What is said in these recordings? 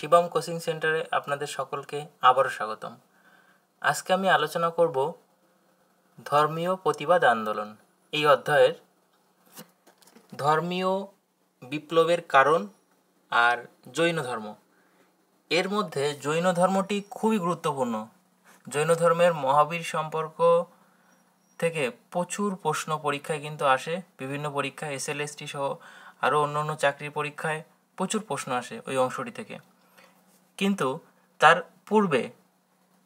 Shivam coaching সেন্টারে আপনাদের সকলকে আবারও স্বাগতম আজকে আমি আলোচনা করব ধর্মীয় প্রতিবাদ আন্দোলন এই অধ্যায়ের ধর্মীয় বিপ্লবের কারণ আর জৈন ধর্ম এর মধ্যে জৈন ধর্মটি খুবই গুরুত্বপূর্ণ জৈন ধর্মের মহাবীর সম্পর্ক থেকে প্রচুর প্রশ্ন পরীক্ষায় কিন্তু আসে বিভিন্ন পরীক্ষায় টি সহ আরও অন্য অন্য চাকরির পরীক্ষায় প্রচুর প্রশ্ন আসে ওই অংশটি থেকে কিন্তু তার পূর্বে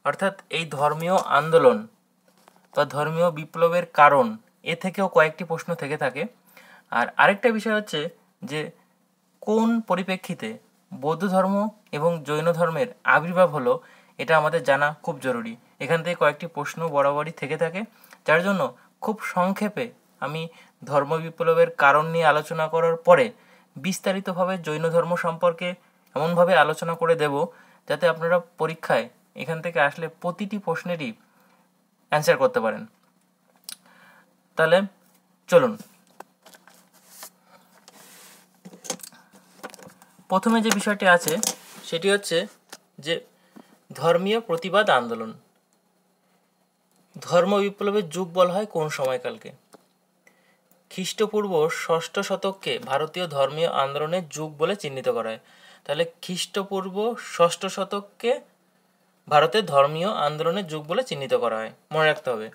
অর্থাৎ এই ধর্মীয় আন্দোলন বা ধর্মীয় বিপ্লবের কারণ এ থেকেও কয়েকটি প্রশ্ন থেকে থাকে আর আরেকটা বিষয় হচ্ছে যে কোন পরিপ্রেক্ষিতে বৌদ্ধ ধর্ম এবং জৈন ধর্মের আবির্ভাব হলো এটা আমাদের জানা খুব জরুরি এখান থেকে কয়েকটি প্রশ্ন বরাবরই থেকে থাকে যার জন্য খুব সংক্ষেপে আমি ধর্ম বিপ্লবের কারণ নিয়ে আলোচনা করার পরে বিস্তারিতভাবে জৈন ধর্ম সম্পর্কে এমনভাবে আলোচনা করে দেব যাতে আপনারা পরীক্ষায় এখান থেকে আসলে প্রতিটি প্রশ্নেরই অ্যান্সার করতে পারেন তাহলে চলুন প্রথমে যে বিষয়টি আছে সেটি হচ্ছে যে ধর্মীয় প্রতিবাদ আন্দোলন ধর্ম বিপ্লবের যুগ বলা হয় কোন সময়কালকে খ্রিস্টপূর্ব ষষ্ঠ শতককে ভারতীয় ধর্মীয় আন্দোলনের যুগ বলে চিহ্নিত করা হয় তাহলে খ্রিস্টপূর্ব ষষ্ঠ শতককে ভারতের ধর্মীয় আন্দোলনের যুগ বলে চিহ্নিত করা হয় মনে রাখতে হবে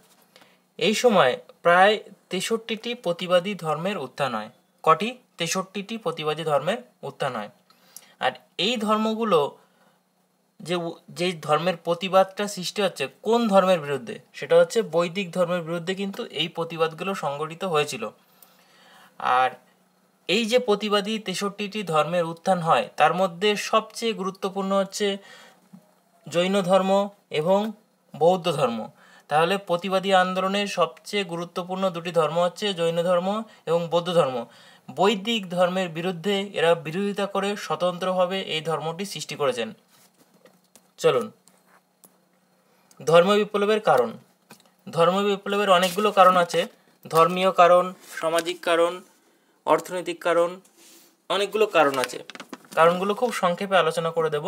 এই সময় প্রায় তেষট্টিটি প্রতিবাদী ধর্মের উত্থান হয় কটি তেষট্টিটি প্রতিবাদী ধর্মের উত্থান হয় আর এই ধর্মগুলো যে যে ধর্মের প্রতিবাদটা সৃষ্টি হচ্ছে কোন ধর্মের বিরুদ্ধে সেটা হচ্ছে বৈদিক ধর্মের বিরুদ্ধে কিন্তু এই প্রতিবাদগুলো সংগঠিত হয়েছিল আর এই যে প্রতিবাদী তেষট্টিটি ধর্মের উত্থান হয় তার মধ্যে সবচেয়ে গুরুত্বপূর্ণ হচ্ছে জৈন ধর্ম এবং বৌদ্ধ ধর্ম তাহলে প্রতিবাদী আন্দোলনের সবচেয়ে গুরুত্বপূর্ণ দুটি ধর্ম হচ্ছে জৈন ধর্ম এবং বৌদ্ধ ধর্ম বৈদিক ধর্মের বিরুদ্ধে এরা বিরোধিতা করে স্বতন্ত্রভাবে এই ধর্মটি সৃষ্টি করেছেন চলুন ধর্ম বিপ্লবের কারণ ধর্ম বিপ্লবের অনেকগুলো কারণ আছে ধর্মীয় কারণ সামাজিক কারণ অর্থনৈতিক কারণ অনেকগুলো কারণ আছে কারণগুলো খুব সংক্ষেপে আলোচনা করে দেব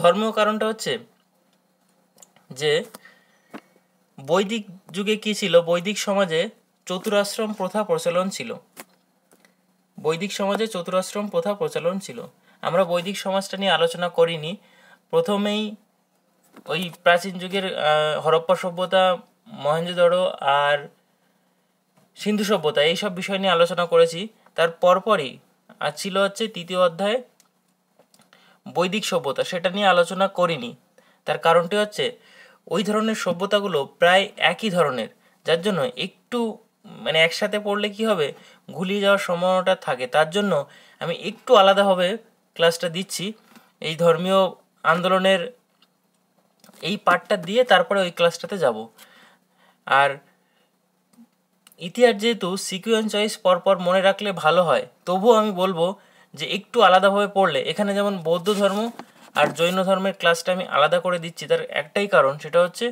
ধর্মীয় কারণটা হচ্ছে যে বৈদিক যুগে কি ছিল বৈদিক সমাজে চতুরাশ্রম প্রথা প্রচলন ছিল বৈদিক সমাজে চতুরাশ্রম প্রথা প্রচলন ছিল আমরা বৈদিক সমাজটা নিয়ে আলোচনা করিনি প্রথমেই ওই প্রাচীন যুগের হরপ্পা সভ্যতা মহেন্দ্রদড় আর সিন্ধু সভ্যতা এইসব বিষয় নিয়ে আলোচনা করেছি তার পরপরই আর ছিল হচ্ছে তৃতীয় অধ্যায় বৈদিক সভ্যতা সেটা নিয়ে আলোচনা করিনি তার কারণটি হচ্ছে ওই ধরনের সভ্যতাগুলো প্রায় একই ধরনের যার জন্য একটু মানে একসাথে পড়লে কি হবে গুলিয়ে যাওয়ার সম্ভাবনাটা থাকে তার জন্য আমি একটু আলাদাভাবে ক্লাসটা দিচ্ছি এই ধর্মীয় আন্দোলনের এই পার্টটা দিয়ে তারপরে ওই ক্লাসটাতে যাব আর ইতিহাস যেহেতু সিকুয়েন্স ওয়াইজ পরপর মনে রাখলে ভালো হয় তবুও আমি বলবো যে একটু আলাদাভাবে পড়লে এখানে যেমন বৌদ্ধ ধর্ম আর জৈন ধর্মের ক্লাসটা আমি আলাদা করে দিচ্ছি তার একটাই কারণ সেটা হচ্ছে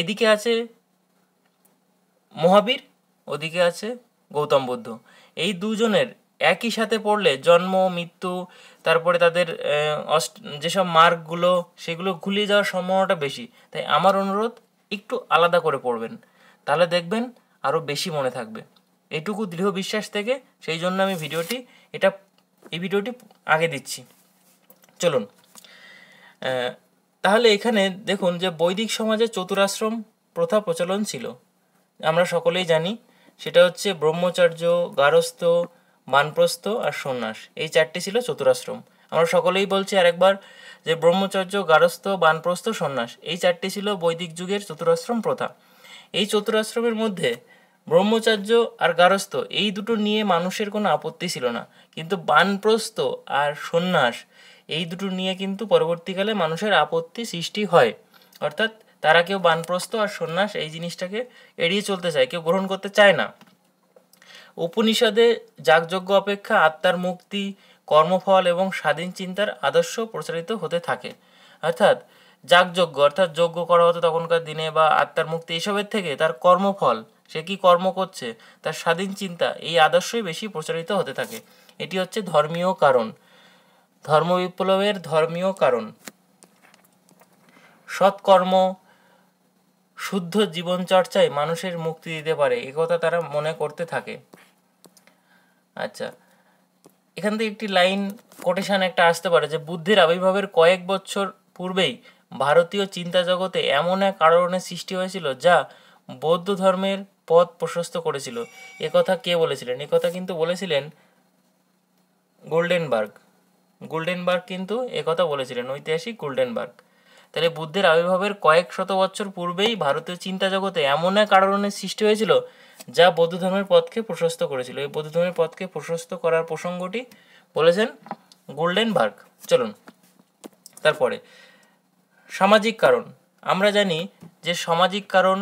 এদিকে আছে মহাবীর ওদিকে আছে গৌতম বুদ্ধ এই দুজনের একই সাথে পড়লে জন্ম মৃত্যু তারপরে তাদের অষ্ট যেসব মার্কগুলো সেগুলো ঘুলিয়ে যাওয়ার সম্ভাবনাটা বেশি তাই আমার অনুরোধ একটু আলাদা করে পড়বেন তাহলে দেখবেন আরও বেশি মনে থাকবে এটুকু দৃঢ় বিশ্বাস থেকে সেই জন্য আমি ভিডিওটি এটা এই ভিডিওটি আগে দিচ্ছি চলুন তাহলে এখানে দেখুন যে বৈদিক সমাজে চতুরাশ্রম প্রথা প্রচলন ছিল আমরা সকলেই জানি সেটা হচ্ছে ব্রহ্মচার্য গারস্থ মানপ্রস্থ আর সন্ন্যাস এই চারটি ছিল চতুরাশ্রম আমরা সকলেই বলছি আরেকবার যে ব্রহ্মচর্য গারস্থ বানপ্রস্থ সন্ন্যাস এই চারটি ছিল বৈদিক যুগের চতুরাশ্রম প্রথা এই চতুরাশ্রমের মধ্যে ব্রহ্মচার্য আর গারস্থ এই দুটো নিয়ে মানুষের কোনো আপত্তি ছিল না কিন্তু বানপ্রস্থ আর সন্ন্যাস এই দুটো নিয়ে কিন্তু পরবর্তীকালে মানুষের আপত্তি সৃষ্টি হয় অর্থাৎ তারা কেউ বানপ্রস্থ আর সন্ন্যাস এই জিনিসটাকে এড়িয়ে চলতে চায় কেউ গ্রহণ করতে চায় না উপনিষদে যাগযজ্ঞ অপেক্ষা আত্মার মুক্তি কর্মফল এবং স্বাধীন চিন্তার আদর্শ প্রচারিত হতে থাকে অর্থাৎ যাগযজ্ঞ অর্থাৎ যজ্ঞ করা হতো তখনকার দিনে বা আত্মার মুক্তি এসবের থেকে তার কর্মফল সে কি কর্ম করছে তার স্বাধীন চিন্তা এই আদর্শই বেশি প্রচারিত হতে থাকে এটি হচ্ছে ধর্মীয় কারণ ধর্ম বিপ্লবের ধর্মীয় কারণ সৎকর্ম শুদ্ধ জীবনচর্চায় মানুষের মুক্তি দিতে পারে একথা তারা মনে করতে থাকে আচ্ছা এখান থেকে একটি লাইন কোটেশন একটা আসতে পারে যে বুদ্ধির আবির্ভাবের কয়েক বছর পূর্বেই ভারতীয় চিন্তা জগতে এমন এক কারণে সৃষ্টি হয়েছিল যা বৌদ্ধ ধর্মের পথ প্রশস্ত করেছিল কথা কে বলেছিলেন কথা কিন্তু বলেছিলেন গোল্ডেনবার্গ গোল্ডেনবার্গ কিন্তু কথা বলেছিলেন ঐতিহাসিক গোল্ডেনবার্গ তাহলে বুদ্ধের আবির্ভাবের কয়েক শত বছর পূর্বেই ভারতীয় চিন্তা জগতে এমন এক কারণের সৃষ্টি হয়েছিল যা বৌদ্ধ ধর্মের পথকে প্রশস্ত করেছিল এই বৌদ্ধ ধর্মের পথকে প্রশস্ত করার প্রসঙ্গটি বলেছেন গোল্ডেনবার্গ চলুন তারপরে সামাজিক কারণ আমরা জানি যে সামাজিক কারণ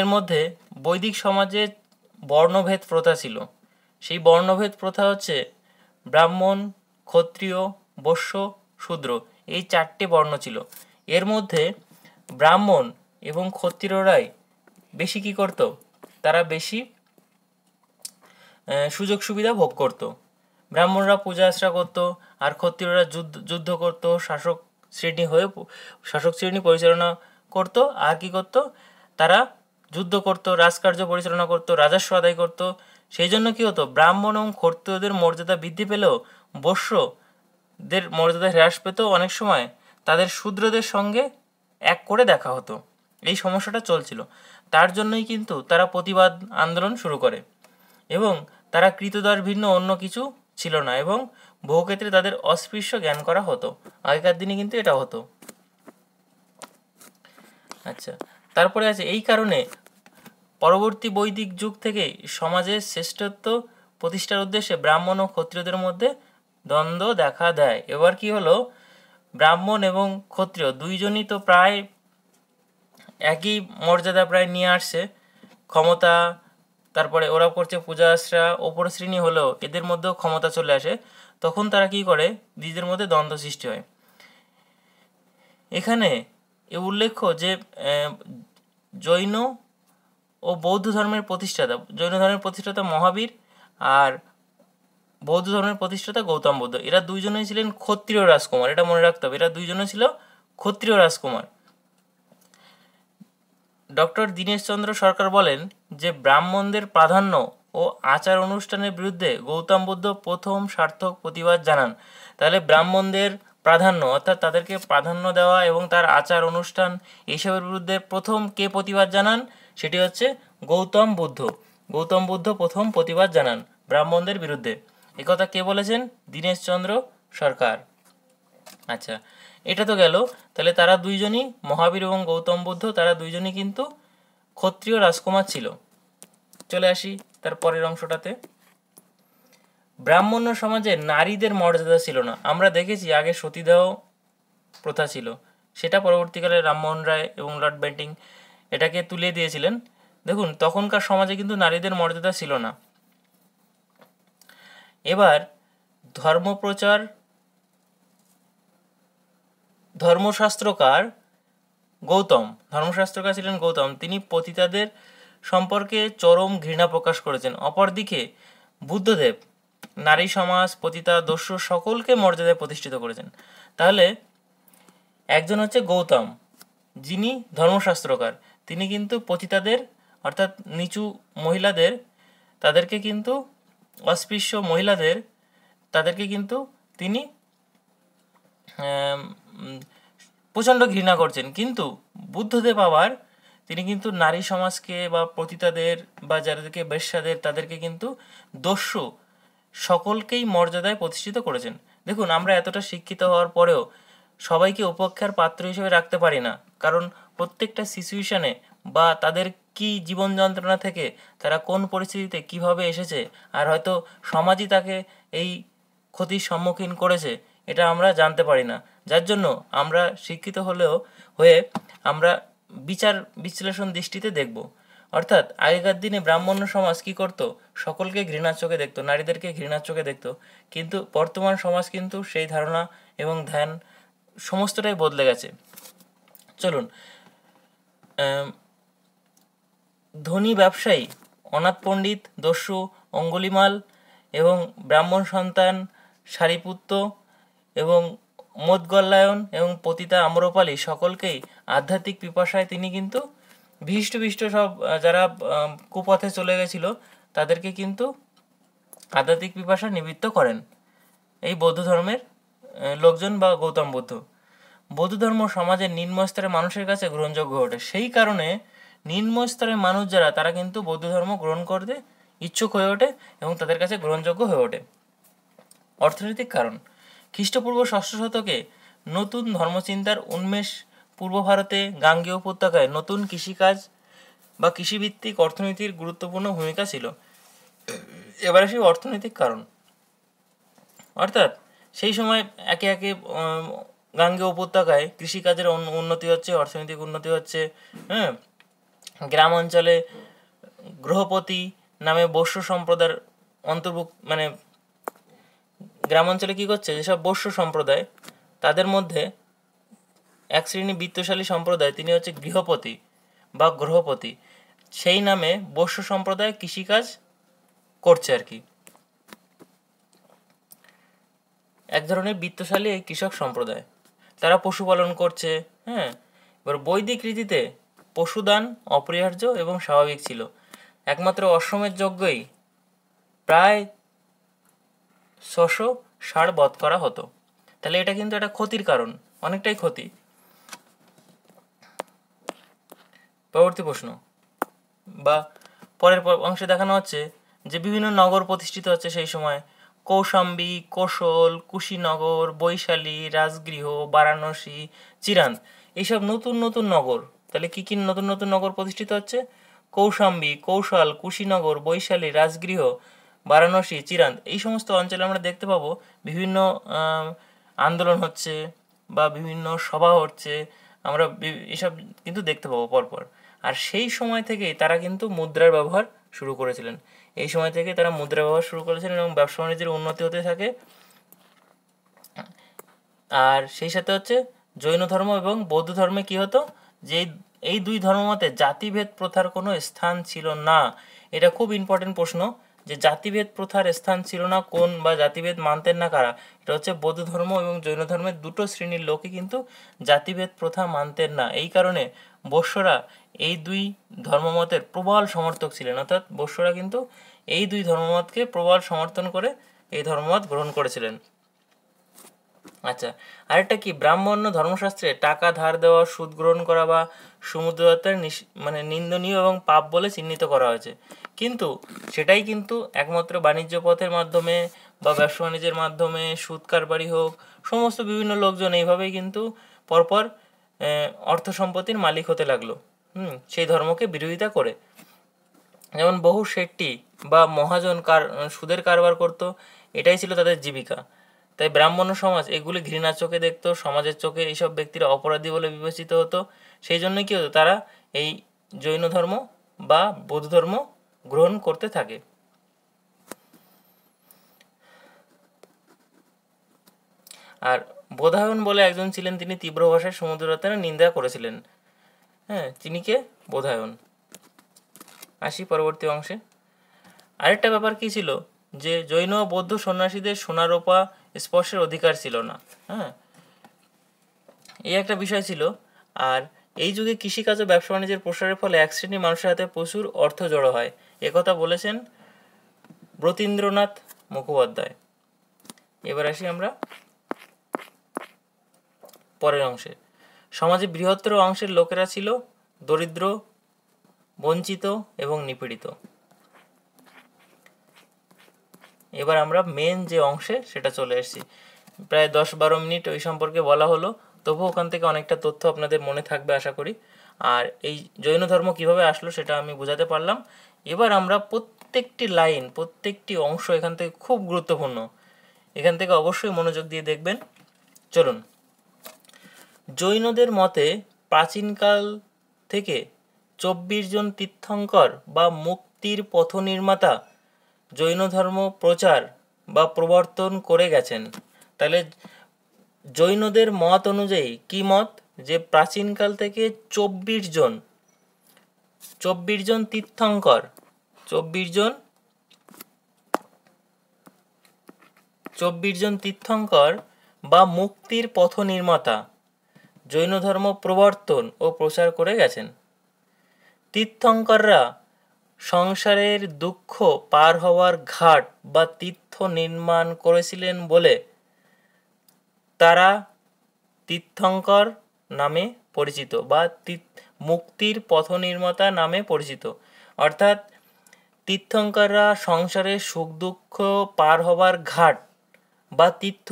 এর মধ্যে বৈদিক সমাজে বর্ণভেদ প্রথা ছিল সেই বর্ণভেদ প্রথা হচ্ছে ব্রাহ্মণ ক্ষত্রিয় বৈশ্য শূদ্র এই চারটে বর্ণ ছিল এর মধ্যে ব্রাহ্মণ এবং ক্ষত্রিয়রাই বেশি কি করত তারা বেশি সুযোগ সুবিধা ভোগ করত ব্রাহ্মণরা পূজা আশ্রা করত আর ক্ষত্রিয়রা যুদ্ধ যুদ্ধ করত শাসক শ্রেণী হয়ে শাসক শ্রেণী পরিচালনা করত আর কি করত তারা যুদ্ধ করত রাজকার্য পরিচালনা করত রাজস্ব আদায় করত সেই জন্য কী হতো ব্রাহ্মণ এবং ক্ষত্রিয়দের মর্যাদা বৃদ্ধি পেলেও বস্যদের মর্যাদা হ্রাস পেত অনেক সময় তাদের শূদ্রদের সঙ্গে এক করে দেখা হতো এই সমস্যাটা চলছিল তার জন্যই কিন্তু তারা প্রতিবাদ আন্দোলন শুরু করে এবং তারা কৃতদার ভিন্ন অন্য কিছু ছিল না এবং বহু ক্ষেত্রে তাদের অস্পৃশ্য জ্ঞান করা হতো আগেকার দিনে কিন্তু এটা হতো আচ্ছা তারপরে আছে এই কারণে পরবর্তী বৈদিক যুগ থেকে সমাজের শ্রেষ্ঠত্ব প্রতিষ্ঠার উদ্দেশ্যে ব্রাহ্মণ ও ক্ষত্রিয়দের মধ্যে দ্বন্দ্ব দেখা দেয় এবার কি হলো ব্রাহ্মণ এবং ক্ষত্রিয় দুইজনই তো প্রায় একই মর্যাদা প্রায় নিয়ে আসছে ক্ষমতা তারপরে ওরা করছে পূজা আশ্রা ওপর শ্রেণী হলেও এদের মধ্যেও ক্ষমতা চলে আসে তখন তারা কি করে নিজেদের মধ্যে দ্বন্দ্ব সৃষ্টি হয় এখানে এ উল্লেখ্য যে জৈন ও বৌদ্ধ ধর্মের প্রতিষ্ঠাতা জৈন ধর্মের প্রতিষ্ঠাতা মহাবীর আর বৌদ্ধ ধর্মের প্রতিষ্ঠাতা গৌতম বুদ্ধ এরা দুইজনেই ছিলেন ক্ষত্রিয় রাজকুমার এটা মনে রাখতে হবে এরা দুইজনে ছিল ক্ষত্রিয় রাজকুমার ডক্টর দীনেশচন্দ্র সরকার বলেন যে ব্রাহ্মণদের প্রাধান্য ও আচার অনুষ্ঠানের বিরুদ্ধে গৌতম বুদ্ধ প্রথম সার্থক প্রতিবাদ জানান তাহলে ব্রাহ্মণদের প্রাধান্য অর্থাৎ তাদেরকে প্রাধান্য দেওয়া এবং তার আচার অনুষ্ঠান এইসবের বিরুদ্ধে প্রথম কে প্রতিবাদ জানান সেটি হচ্ছে গৌতম বুদ্ধ গৌতম বুদ্ধ প্রথম প্রতিবাদ জানান ব্রাহ্মণদের বিরুদ্ধে একথা কে বলেছেন দীনেশচন্দ্র সরকার আচ্ছা এটা তো গেল তাহলে তারা দুইজনই মহাবীর এবং গৌতম বুদ্ধ তারা দুইজনই কিন্তু ক্ষত্রিয় রাজকুমার ছিল চলে আসি তার পরের অংশটাতে ব্রাহ্মণ্য সমাজে নারীদের মর্যাদা ছিল না আমরা দেখেছি আগে সতীদাহ প্রথা ছিল সেটা পরবর্তীকালে রামমোহন রায় এবং লর্ড বেন্টিং এটাকে তুলে দিয়েছিলেন দেখুন তখনকার সমাজে কিন্তু নারীদের মর্যাদা ছিল না এবার ধর্মপ্রচার ধর্মশাস্ত্রকার গৌতম ধর্মশাস্ত্রকার ছিলেন গৌতম তিনি পতিতাদের সম্পর্কে চরম ঘৃণা প্রকাশ করেছেন অপরদিকে বুদ্ধদেব নারী সমাজ পতিতা দস্যু সকলকে মর্যাদায় প্রতিষ্ঠিত করেছেন তাহলে একজন হচ্ছে গৌতম যিনি ধর্মশাস্ত্রকার তিনি কিন্তু পতিতাদের অর্থাৎ নিচু মহিলাদের তাদেরকে কিন্তু অস্পৃশ্য মহিলাদের তাদেরকে কিন্তু তিনি প্রচণ্ড ঘৃণা করছেন কিন্তু বুদ্ধদেব আবার তিনি কিন্তু নারী সমাজকে বা পতিতাদের বা যাদেরকে বেশ্যাদের তাদেরকে কিন্তু দস্যু সকলকেই মর্যাদায় প্রতিষ্ঠিত করেছেন দেখুন আমরা এতটা শিক্ষিত হওয়ার পরেও সবাইকে উপেক্ষার পাত্র হিসেবে রাখতে পারি না কারণ প্রত্যেকটা সিচুয়েশানে বা তাদের কি জীবন যন্ত্রণা থেকে তারা কোন পরিস্থিতিতে কিভাবে এসেছে আর হয়তো সমাজই তাকে এই ক্ষতির সম্মুখীন করেছে এটা আমরা জানতে পারি না যার জন্য আমরা শিক্ষিত হলেও হয়ে আমরা বিচার বিশ্লেষণ দৃষ্টিতে দেখব অর্থাৎ আগেকার দিনে ব্রাহ্মণ্য সমাজ কি করত সকলকে ঘৃণার চোখে দেখতো নারীদেরকে ঘৃণার চোখে দেখতো কিন্তু বর্তমান সমাজ কিন্তু সেই ধারণা এবং ধ্যান সমস্তটাই বদলে গেছে চলুন ধনী ব্যবসায়ী অনাথ পণ্ডিত দস্যু অঙ্গুলিমাল এবং ব্রাহ্মণ সন্তান সারিপুত্র এবং মদগল্লায়ন এবং পতিতা আম্রপালি সকলকেই আধ্যাত্মিক পিপাসায় তিনি কিন্তু ভীষ্ট ভীষ্ট সব যারা কুপথে চলে গেছিল তাদেরকে কিন্তু আধ্যাত্মিক পিপাসা নিবৃত্ত করেন এই বৌদ্ধ ধর্মের লোকজন বা গৌতম বুদ্ধ বৌদ্ধ ধর্ম সমাজের নিম্ন স্তরের মানুষের কাছে গ্রহণযোগ্য ওঠে সেই কারণে নিম্ন স্তরের মানুষ যারা তারা কিন্তু বৌদ্ধ ধর্ম গ্রহণ করতে ইচ্ছুক হয়ে ওঠে এবং তাদের কাছে গ্রহণযোগ্য হয়ে ওঠে অর্থনৈতিক কারণ খ্রিস্টপূর্ব ষষ্ঠ শতকে নতুন ধর্মচিন্তার উন্মেষ পূর্ব ভারতে গাঙ্গেয় উপত্যকায় নতুন কৃষিকাজ বা কৃষিভিত্তিক অর্থনীতির গুরুত্বপূর্ণ ভূমিকা ছিল এবারে সেই অর্থনৈতিক কারণ অর্থাৎ সেই সময় একে একে গাঙ্গে উপত্যকায় কৃষিকাজের উন্নতি হচ্ছে অর্থনৈতিক উন্নতি হচ্ছে হ্যাঁ গ্রাম অঞ্চলে গ্রহপতি নামে বস্য সম্প্রদায়ের অন্তর্ভুক্ত মানে গ্রাম অঞ্চলে কী করছে যেসব বস্য সম্প্রদায় তাদের মধ্যে এক শ্রেণী বিত্তশালী সম্প্রদায় তিনি হচ্ছে গৃহপতি বা গ্রহপতি সেই নামে বস্য সম্প্রদায় কৃষিকাজ করছে আর কি এক ধরনের বিত্তশালী এই কৃষক সম্প্রদায় তারা পশুপালন করছে হ্যাঁ এবার বৈদিক রীতিতে পশুদান অপরিহার্য এবং স্বাভাবিক ছিল একমাত্র অসমের যজ্ঞই প্রায় ছশো সার বধ করা হতো তাহলে এটা কিন্তু একটা ক্ষতির কারণ অনেকটাই ক্ষতি পরবর্তী প্রশ্ন বা পরের অংশে দেখানো হচ্ছে যে বিভিন্ন নগর প্রতিষ্ঠিত হচ্ছে সেই সময় কৌশাম্বী কোশল কুশীনগর বৈশালী রাজগৃহ বারাণসী চিরান্ত এইসব নতুন নতুন নগর তাহলে কী কী নতুন নতুন নগর প্রতিষ্ঠিত হচ্ছে কৌশাম্বী কৌশল কুশীনগর বৈশালী রাজগৃহ বারাণসী চিরান্ত এই সমস্ত অঞ্চলে আমরা দেখতে পাবো বিভিন্ন আন্দোলন হচ্ছে বা বিভিন্ন সভা হচ্ছে আমরা এসব কিন্তু দেখতে পাবো পরপর আর সেই সময় থেকেই তারা কিন্তু মুদ্রার ব্যবহার শুরু করেছিলেন এই সময় থেকে তারা মুদ্রা ব্যবহার শুরু করেছিলেন এবং ব্যবসা বাণিজ্যের উন্নতি হতে থাকে আর সেই সাথে হচ্ছে জৈন ধর্ম এবং বৌদ্ধ ধর্মে কি হতো যে এই দুই ধর্মমতে জাতিভেদ প্রথার কোনো স্থান ছিল না এটা খুব ইম্পর্টেন্ট প্রশ্ন যে জাতিভেদ প্রথার স্থান ছিল না কোন বা জাতিভেদ মানতেন না কারা এটা হচ্ছে বৌদ্ধ ধর্ম এবং জৈন ধর্মের দুটো শ্রেণীর লোকই কিন্তু জাতিভেদ প্রথা মানতেন না এই কারণে বস্যরা এই দুই ধর্মমতের প্রবল সমর্থক ছিলেন অর্থাৎ বৈশ্যরা কিন্তু এই দুই ধর্মমতকে প্রবল সমর্থন করে এই ধর্মমত গ্রহণ করেছিলেন আচ্ছা আরেকটা কি ব্রাহ্মণ্য ধর্মশাস্ত্রে টাকা ধার দেওয়া সুদ গ্রহণ করা বা সমুদ্রদত্তের মানে নিন্দনীয় এবং পাপ বলে চিহ্নিত করা হয়েছে কিন্তু সেটাই কিন্তু একমাত্র বাণিজ্য পথের মাধ্যমে বা ব্যবসা বাণিজ্যের মাধ্যমে সুদ কারবারি হোক সমস্ত বিভিন্ন লোকজন এইভাবেই কিন্তু পরপর অর্থ সম্পত্তির মালিক হতে লাগলো হুম সেই ধর্মকে বিরোধিতা করে যেমন বহু শেট্টি বা মহাজন কার সুদের কারবার করত এটাই ছিল তাদের জীবিকা তাই ব্রাহ্মণ সমাজ এগুলি ঘৃণার চোখে দেখতো সমাজের চোখে এইসব ব্যক্তিরা অপরাধী বলে বিবেচিত হতো সেই জন্য কী হতো তারা এই জৈন ধর্ম বা বৌদ্ধ ধর্ম গ্রহণ করতে থাকে আর বোধায়ন বলে একজন ছিলেন তিনি তীব্র ভাষায় সমুদ্ররত্নের নিন্দা করেছিলেন হ্যাঁ চিনিকে বোধায়ন আসি পরবর্তী অংশে আরেকটা ব্যাপার কী ছিল যে জৈন বৌদ্ধ সন্ন্যাসীদের সোনারোপা স্পর্শের অধিকার ছিল না হ্যাঁ এই একটা বিষয় ছিল আর এই যুগে কৃষিকাজ ও ব্যবসা বাণিজ্যের প্রসারের ফলে এক শ্রেণীর মানুষের হাতে প্রচুর অর্থ জড়ো হয় একথা বলেছেন ব্রতীন্দ্রনাথ মুখোপাধ্যায় এবার আসি আমরা পরের অংশে সমাজে বৃহত্তর অংশের লোকেরা ছিল দরিদ্র বঞ্চিত এবং নিপীড়িত এবার আমরা মেন যে অংশে সেটা চলে এসেছি প্রায় দশ বারো মিনিট ওই সম্পর্কে বলা হলো তবুও ওখান থেকে অনেকটা তথ্য আপনাদের মনে থাকবে আশা করি আর এই জৈন ধর্ম কিভাবে আসলো সেটা আমি বোঝাতে পারলাম এবার আমরা প্রত্যেকটি লাইন প্রত্যেকটি অংশ এখান থেকে খুব গুরুত্বপূর্ণ এখান থেকে অবশ্যই মনোযোগ দিয়ে দেখবেন চলুন জৈনদের মতে প্রাচীনকাল থেকে চব্বিশ জন তীর্থঙ্কর বা মুক্তির পথনির্মাতা জৈন ধর্ম প্রচার বা প্রবর্তন করে গেছেন তাহলে জৈনদের মত অনুযায়ী কি মত যে প্রাচীনকাল থেকে চব্বিশ জন চব্বিশ জন তীর্থঙ্কর চব্বিশ জন চব্বিশ জন তীর্থঙ্কর বা মুক্তির পথ নির্মাতা জৈন ধর্ম প্রবর্তন ও প্রচার করে গেছেন তীর্থঙ্কররা সংসারের দুঃখ পার হওয়ার ঘাট বা তীর্থ নির্মাণ করেছিলেন বলে তারা তীর্থঙ্কর নামে পরিচিত বা মুক্তির পথ নির্মাতা নামে পরিচিত অর্থাৎ তীর্থঙ্কররা সংসারের সুখ দুঃখ পার হবার ঘাট বা তীর্থ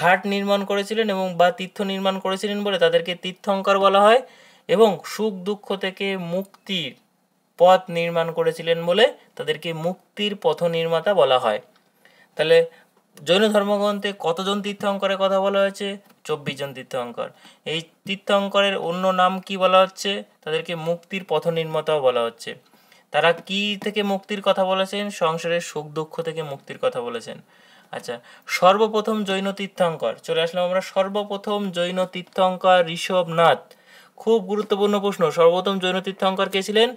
ঘাট নির্মাণ করেছিলেন এবং বা তীর্থ নির্মাণ করেছিলেন বলে তাদেরকে তীর্থঙ্কর বলা হয় এবং সুখ দুঃখ থেকে মুক্তির পথ নির্মাণ করেছিলেন বলে তাদেরকে মুক্তির পথ নির্মাতা বলা হয় তাহলে জৈন ধর্মগ্রন্থে কতজন তীর্থঙ্করের কথা বলা হয়েছে চব্বিশ জন তীর্থঙ্কর এই তীর্থঙ্করের অন্য নাম কি বলা হচ্ছে তাদেরকে মুক্তির পথ নির্মাতাও বলা হচ্ছে তারা কি থেকে মুক্তির কথা বলেছেন সংসারের সুখ দুঃখ থেকে মুক্তির কথা বলেছেন আচ্ছা সর্বপ্রথম জৈন তীর্থঙ্কর চলে আসলাম আমরা সর্বপ্রথম জৈন তীর্থঙ্কর ঋষভনাথ খুব গুরুত্বপূর্ণ প্রশ্ন সর্বপ্রথম জৈন তীর্থঙ্কর কে ছিলেন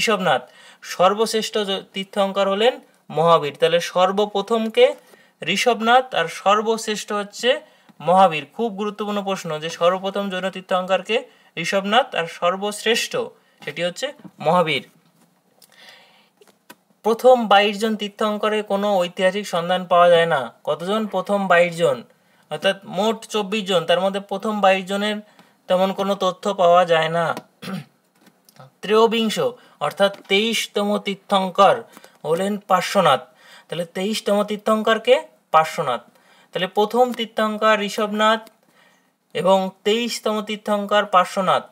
ঋষভনাথ সর্বশ্রেষ্ঠ তীর্থঙ্কর হলেন মহাবীর তাহলে সর্বপ্রথমকে ঋষভনাথ আর সর্বশ্রেষ্ঠ হচ্ছে মহাবীর খুব গুরুত্বপূর্ণ প্রশ্ন যে সর্বপ্রথম জৈন তীর্থঙ্করকে ঋষভনাথ আর সর্বশ্রেষ্ঠ সেটি হচ্ছে মহাবীর প্রথম বাইশ জন তীর্থঙ্করের কোনো ঐতিহাসিক সন্ধান পাওয়া যায় না কতজন প্রথম বাইশ জন অর্থাৎ মোট চব্বিশ জন তার মধ্যে প্রথম বাইশ জনের তেমন কোনো তথ্য পাওয়া যায় না ত্রয়বিংশ অর্থাৎ তেইশতম তীর্থঙ্কর হলেন পার্শ্বনাথ তাহলে তেইশতম তীর্থঙ্করকে পার্শ্বনাথ তাহলে প্রথম তীর্থঙ্কর ঋষভনাথ এবং তেইশতম তীর্থঙ্কর পার্শ্বনাথ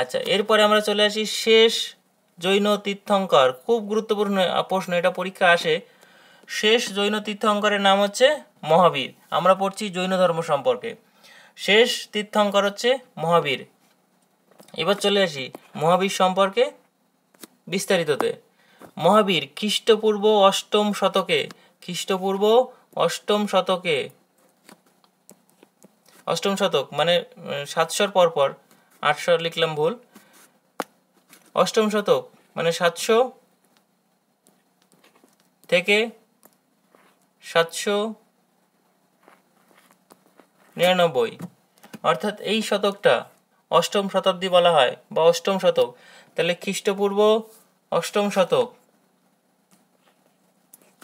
আচ্ছা এরপরে আমরা চলে আসি শেষ জৈন তীর্থঙ্কর খুব গুরুত্বপূর্ণ প্রশ্ন এটা পরীক্ষা আসে শেষ জৈন তীর্থঙ্করের নাম হচ্ছে মহাবীর আমরা পড়ছি জৈন ধর্ম সম্পর্কে শেষ তীর্থঙ্কর হচ্ছে মহাবীর এবার চলে আসি মহাবীর সম্পর্কে বিস্তারিততে মহাবীর খ্রিস্টপূর্ব অষ্টম শতকে খ্রিস্টপূর্ব অষ্টম শতকে অষ্টম শতক মানে সাতশোর পরপর আটশো লিখলাম ভুল অষ্টম শতক মানে সাতশো থেকে সাতশো নিরানব্বই অর্থাৎ এই শতকটা অষ্টম শতাব্দী বলা হয় বা অষ্টম শতক তাহলে খ্রিস্টপূর্ব অষ্টম শতক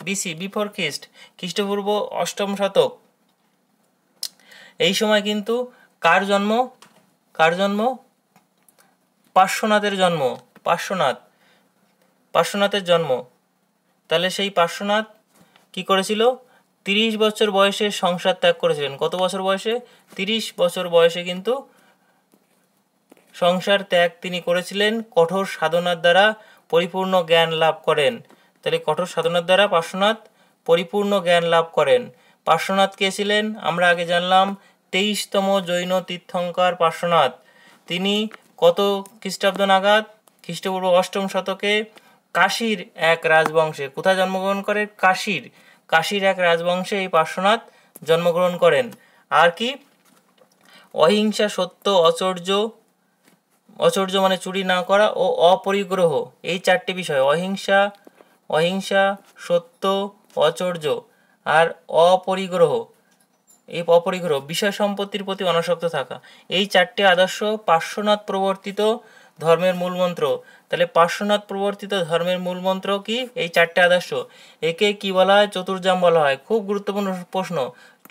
বিসি বিফোর খ্রিস্ট খ্রিস্টপূর্ব অষ্টম শতক এই সময় কিন্তু কার জন্ম কার জন্ম পার্শ্বনাথের জন্ম পার্শ্বনাথ পার্শ্বনাথের জন্ম তাহলে সেই পার্শ্বনাথ কি করেছিল তিরিশ বছর বয়সে সংসার ত্যাগ করেছিলেন কত বছর বয়সে তিরিশ বছর বয়সে কিন্তু সংসার ত্যাগ তিনি করেছিলেন কঠোর সাধনার দ্বারা পরিপূর্ণ জ্ঞান লাভ করেন তাহলে কঠোর সাধনার দ্বারা পার্শ্বনাথ পরিপূর্ণ জ্ঞান লাভ করেন পার্শ্বনাথ কে ছিলেন আমরা আগে জানলাম তেইশতম জৈন তীর্থঙ্কর পার্শ্বনাথ তিনি কত খ্রিস্টাব্দ নাগাদ খ্রিস্টপূর্ব অষ্টম শতকে কাশীর এক রাজবংশে কোথায় জন্মগ্রহণ করেন কাশীর কাশীর এক রাজবংশে এই পার্শ্বনাথ জন্মগ্রহণ করেন আর কি অহিংসা সত্য অচর্য অচর্য মানে চুরি না করা ও অপরিগ্রহ এই চারটি বিষয় অহিংসা অহিংসা সত্য অচর্য আর অপরিগ্রহ এই অপরিগ্রহ বিষয় সম্পত্তির প্রতি অনাসক্ত থাকা এই চারটি আদর্শ পার্শ্বনাথ প্রবর্তিত ধর্মের মূলমন্ত্র তাহলে পার্শ্বনাথ প্রবর্তিত ধর্মের মূলমন্ত্র কি এই চারটে আদর্শ একে কি বলা হয় চতুর্জাম বলা হয় খুব গুরুত্বপূর্ণ প্রশ্ন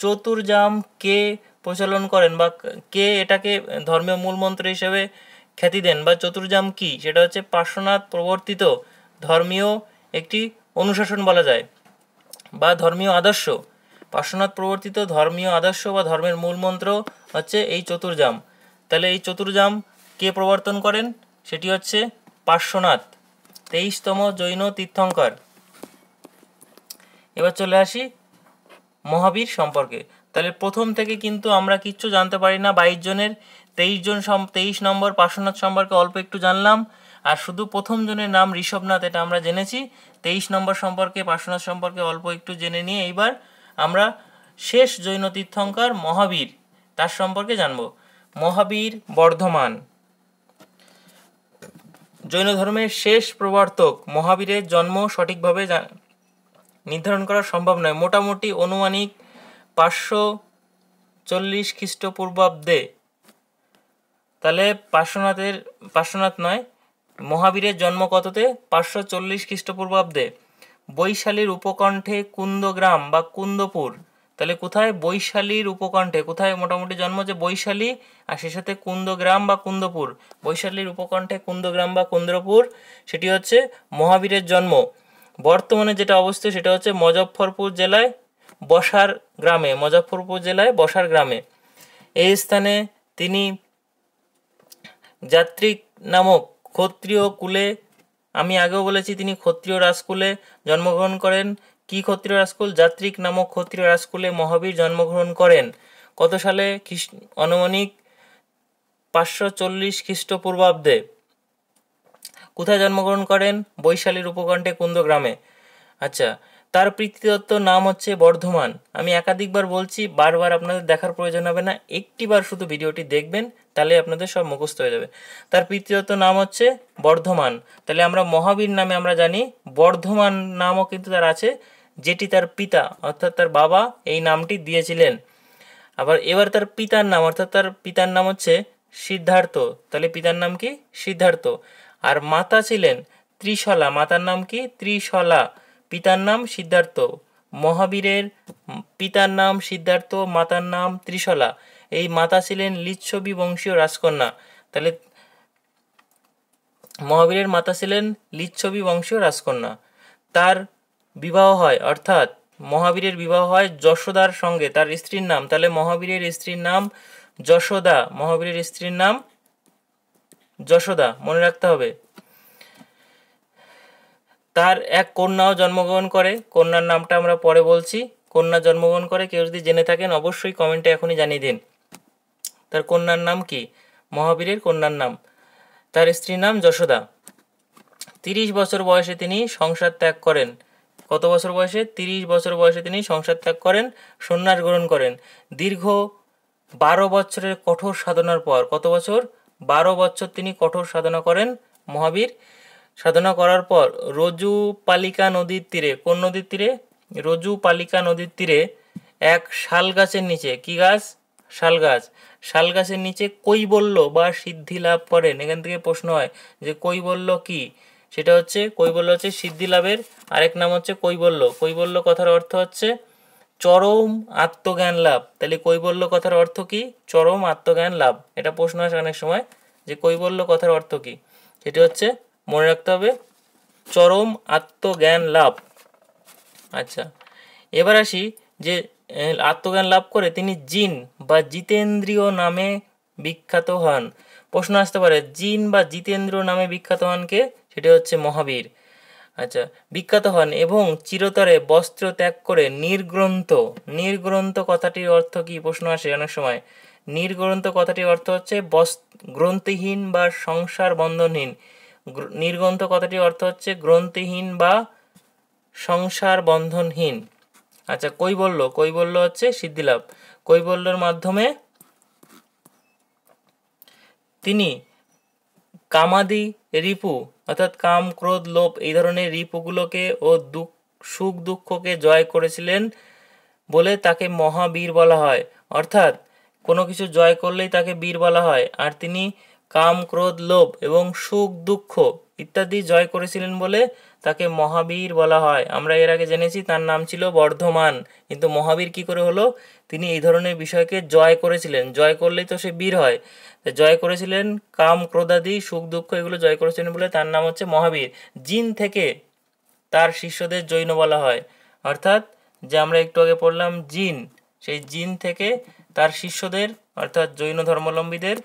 চতুর্জাম কে প্রচলন করেন বা কে এটাকে ধর্মীয় মূলমন্ত্র হিসেবে খ্যাতি দেন বা চতুর্জাম কি সেটা হচ্ছে পার্শ্বনাথ প্রবর্তিত ধর্মীয় একটি অনুশাসন বলা যায় বা ধর্মীয় আদর্শ পার্শ্বনাথ প্রবর্তিত ধর্মীয় আদর্শ বা ধর্মের মূল মন্ত্র হচ্ছে এই চতুর্জাম তাহলে এই চতুর্জাম কে প্রবর্তন করেন সেটি হচ্ছে পার্শ্বনাথ তেইশতম জৈন তীর্থঙ্কর এবার চলে আসি মহাবীর সম্পর্কে তাহলে প্রথম থেকে কিন্তু আমরা কিচ্ছু জানতে পারি না বাইশ জনের তেইশ জন তেইশ নম্বর পার্শ্বনাথ সম্পর্কে অল্প একটু জানলাম আর শুধু প্রথম জনের নাম ঋষভনাথ এটা আমরা জেনেছি তেইশ নম্বর সম্পর্কে পার্শ্বনাথ সম্পর্কে অল্প একটু জেনে নিয়ে এইবার আমরা শেষ জৈন তীর্থঙ্কর মহাবীর তার সম্পর্কে জানব মহাবীর বর্ধমান জৈন ধর্মের শেষ প্রবর্তক মহাবীরের জন্ম সঠিকভাবে নির্ধারণ করা সম্ভব নয় মোটামুটি অনুমানিক পাঁচশো চল্লিশ খ্রিস্টপূর্বাব্দে তাহলে পার্শ্বনাথের পার্শ্বনাথ নয় মহাবীরের জন্ম কততে পাঁচশো চল্লিশ খ্রিস্টপূর্বাব্দে বৈশালীর উপকণ্ঠে কুন্দগ্রাম বা কুন্দপুর তাহলে কোথায় বৈশালীর উপকণ্ঠে কোথায় মোটামুটি জন্ম যে বৈশালী আর সে সাথে কুন্দগ্রাম বা কুন্দপুর বৈশালীর উপকণ্ঠে কুন্দগ্রাম বা কুন্দ্রপুর সেটি হচ্ছে মহাবীরের জন্ম বর্তমানে যেটা অবস্থিত সেটা হচ্ছে মজফ্ফরপুর জেলায় বসার গ্রামে মজফ্ফরপুর জেলায় বসার গ্রামে এই স্থানে তিনি যাত্রিক নামক ক্ষত্রিয় কুলে আমি আগেও বলেছি তিনি ক্ষত্রিয় রাজকুলে জন্মগ্রহণ করেন কি ক্ষত্রিয় রাজকুল যাত্রিক নামক ক্ষত্রিয় রাজকুলে মহাবীর জন্মগ্রহণ করেন কত সালে অনুমানিক পাঁচশো চল্লিশ খ্রিস্টপূর্বাব্দে কোথায় জন্মগ্রহণ করেন বৈশালীর উপকণ্ঠে কুন্দ গ্রামে আচ্ছা তার প্রীতিদত্ত নাম হচ্ছে বর্ধমান আমি একাধিকবার বলছি বারবার আপনাদের দেখার প্রয়োজন হবে না একটিবার শুধু ভিডিওটি দেখবেন তাহলে আপনাদের সব মুখস্থ হয়ে যাবে তার প্রীতিদত্ত নাম হচ্ছে বর্ধমান তাহলে আমরা মহাবীর নামে আমরা জানি বর্ধমান নামও কিন্তু তার আছে যেটি তার পিতা অর্থাৎ তার বাবা এই নামটি দিয়েছিলেন আবার এবার তার পিতার নাম অর্থাৎ তার পিতার নাম হচ্ছে সিদ্ধার্থ তাহলে পিতার নাম কি সিদ্ধার্থ আর মাতা ছিলেন ত্রিশলা মাতার নাম কি ত্রিশলা পিতার নাম সিদ্ধার্থ মহাবীরের পিতার নাম সিদ্ধার্থ মাতার নাম ত্রিশলা এই মাতা ছিলেন লিচ্ছবি বংশীয় রাজকন্যা তাহলে মহাবীরের মাতা ছিলেন লিচ্ছবি বংশীয় রাজকন্যা তার বিবাহ হয় অর্থাৎ মহাবীরের বিবাহ হয় যশোদার সঙ্গে তার স্ত্রীর নাম তাহলে মহাবীরের স্ত্রীর নাম যশোদা মহাবীরের স্ত্রীর নাম যশোদা মনে রাখতে হবে তার এক কন্যাও জন্মগ্রহণ করে কন্যার নামটা আমরা পরে বলছি কন্যা জন্মগ্রহণ করে কেউ যদি জেনে থাকেন অবশ্যই কমেন্টে এখনই জানিয়ে দিন তার কন্যার নাম কি মহাবীরের কন্যার নাম তার স্ত্রীর নাম যশোদা তিরিশ বছর বয়সে তিনি সংসার ত্যাগ করেন কত বছর বয়সে তিরিশ বছর বয়সে তিনি সংসার ত্যাগ করেন সন্ন্যাস গ্রহণ করেন দীর্ঘ বারো বছরের কঠোর সাধনার পর কত বছর বারো বছর তিনি কঠোর সাধনা করেন মহাবীর সাধনা করার পর রজু পালিকা নদীর তীরে কোন নদীর তীরে রজু পালিকা নদীর তীরে এক শাল গাছের নিচে কি গাছ শাল গাছ শাল গাছের নিচে বলল বা সিদ্ধি লাভ করেন এখান থেকে প্রশ্ন হয় যে কই বলল কি সেটা হচ্ছে কই বলল হচ্ছে সিদ্ধি লাভের আরেক নাম হচ্ছে কই বলল কথার অর্থ হচ্ছে চরম আত্মজ্ঞান লাভ তাহলে বলল কথার অর্থ কি চরম আত্মজ্ঞান লাভ এটা প্রশ্ন আসে অনেক সময় যে বলল কথার অর্থ কি সেটা হচ্ছে মনে রাখতে হবে চরম আত্মজ্ঞান লাভ আচ্ছা এবার আসি যে আত্মজ্ঞান লাভ করে তিনি জিন বা জিতেন্দ্রীয় নামে বিখ্যাত হন প্রশ্ন আসতে পারে জিন বা জিতেন্দ্র নামে বিখ্যাত হন কে সেটা হচ্ছে মহাবীর আচ্ছা বিখ্যাত হন এবং চিরতরে বস্ত্র ত্যাগ করে নির্গ্রন্থ নির্গ্রন্থ কথাটির অর্থ কি প্রশ্ন আসে অনেক সময় নির্গ্রন্থ কথাটির অর্থ হচ্ছে বস গ্রন্থহীন বা সংসার বন্ধনহীন নির্গন্থ কথাটির অর্থ হচ্ছে গ্রন্থিহীন বা সংসার বন্ধনহীন আচ্ছা কৈবল্য কৈবল্য হচ্ছে সিদ্ধিলাভ কৈবল্যের মাধ্যমে তিনি কামাদি রিপু অর্থাৎ কাম ক্রোধ লোভ এই ধরনের রিপুগুলোকে ও দুঃখ সুখ দুঃখকে জয় করেছিলেন বলে তাকে মহাবীর বলা হয় অর্থাৎ কোনো কিছু জয় করলেই তাকে বীর বলা হয় আর তিনি কাম ক্রোধ লোভ এবং সুখ দুঃখ ইত্যাদি জয় করেছিলেন বলে তাকে মহাবীর বলা হয় আমরা এর আগে জেনেছি তার নাম ছিল বর্ধমান কিন্তু মহাবীর কি করে হলো তিনি এই ধরনের বিষয়কে জয় করেছিলেন জয় করলেই তো সে বীর হয় জয় করেছিলেন কাম ক্রোধাদি সুখ দুঃখ এগুলো জয় করেছিলেন বলে তার নাম হচ্ছে মহাবীর জিন থেকে তার শিষ্যদের জৈন বলা হয় অর্থাৎ যে আমরা একটু আগে পড়লাম জিন সেই জিন থেকে তার শিষ্যদের অর্থাৎ জৈন ধর্মাবলম্বীদের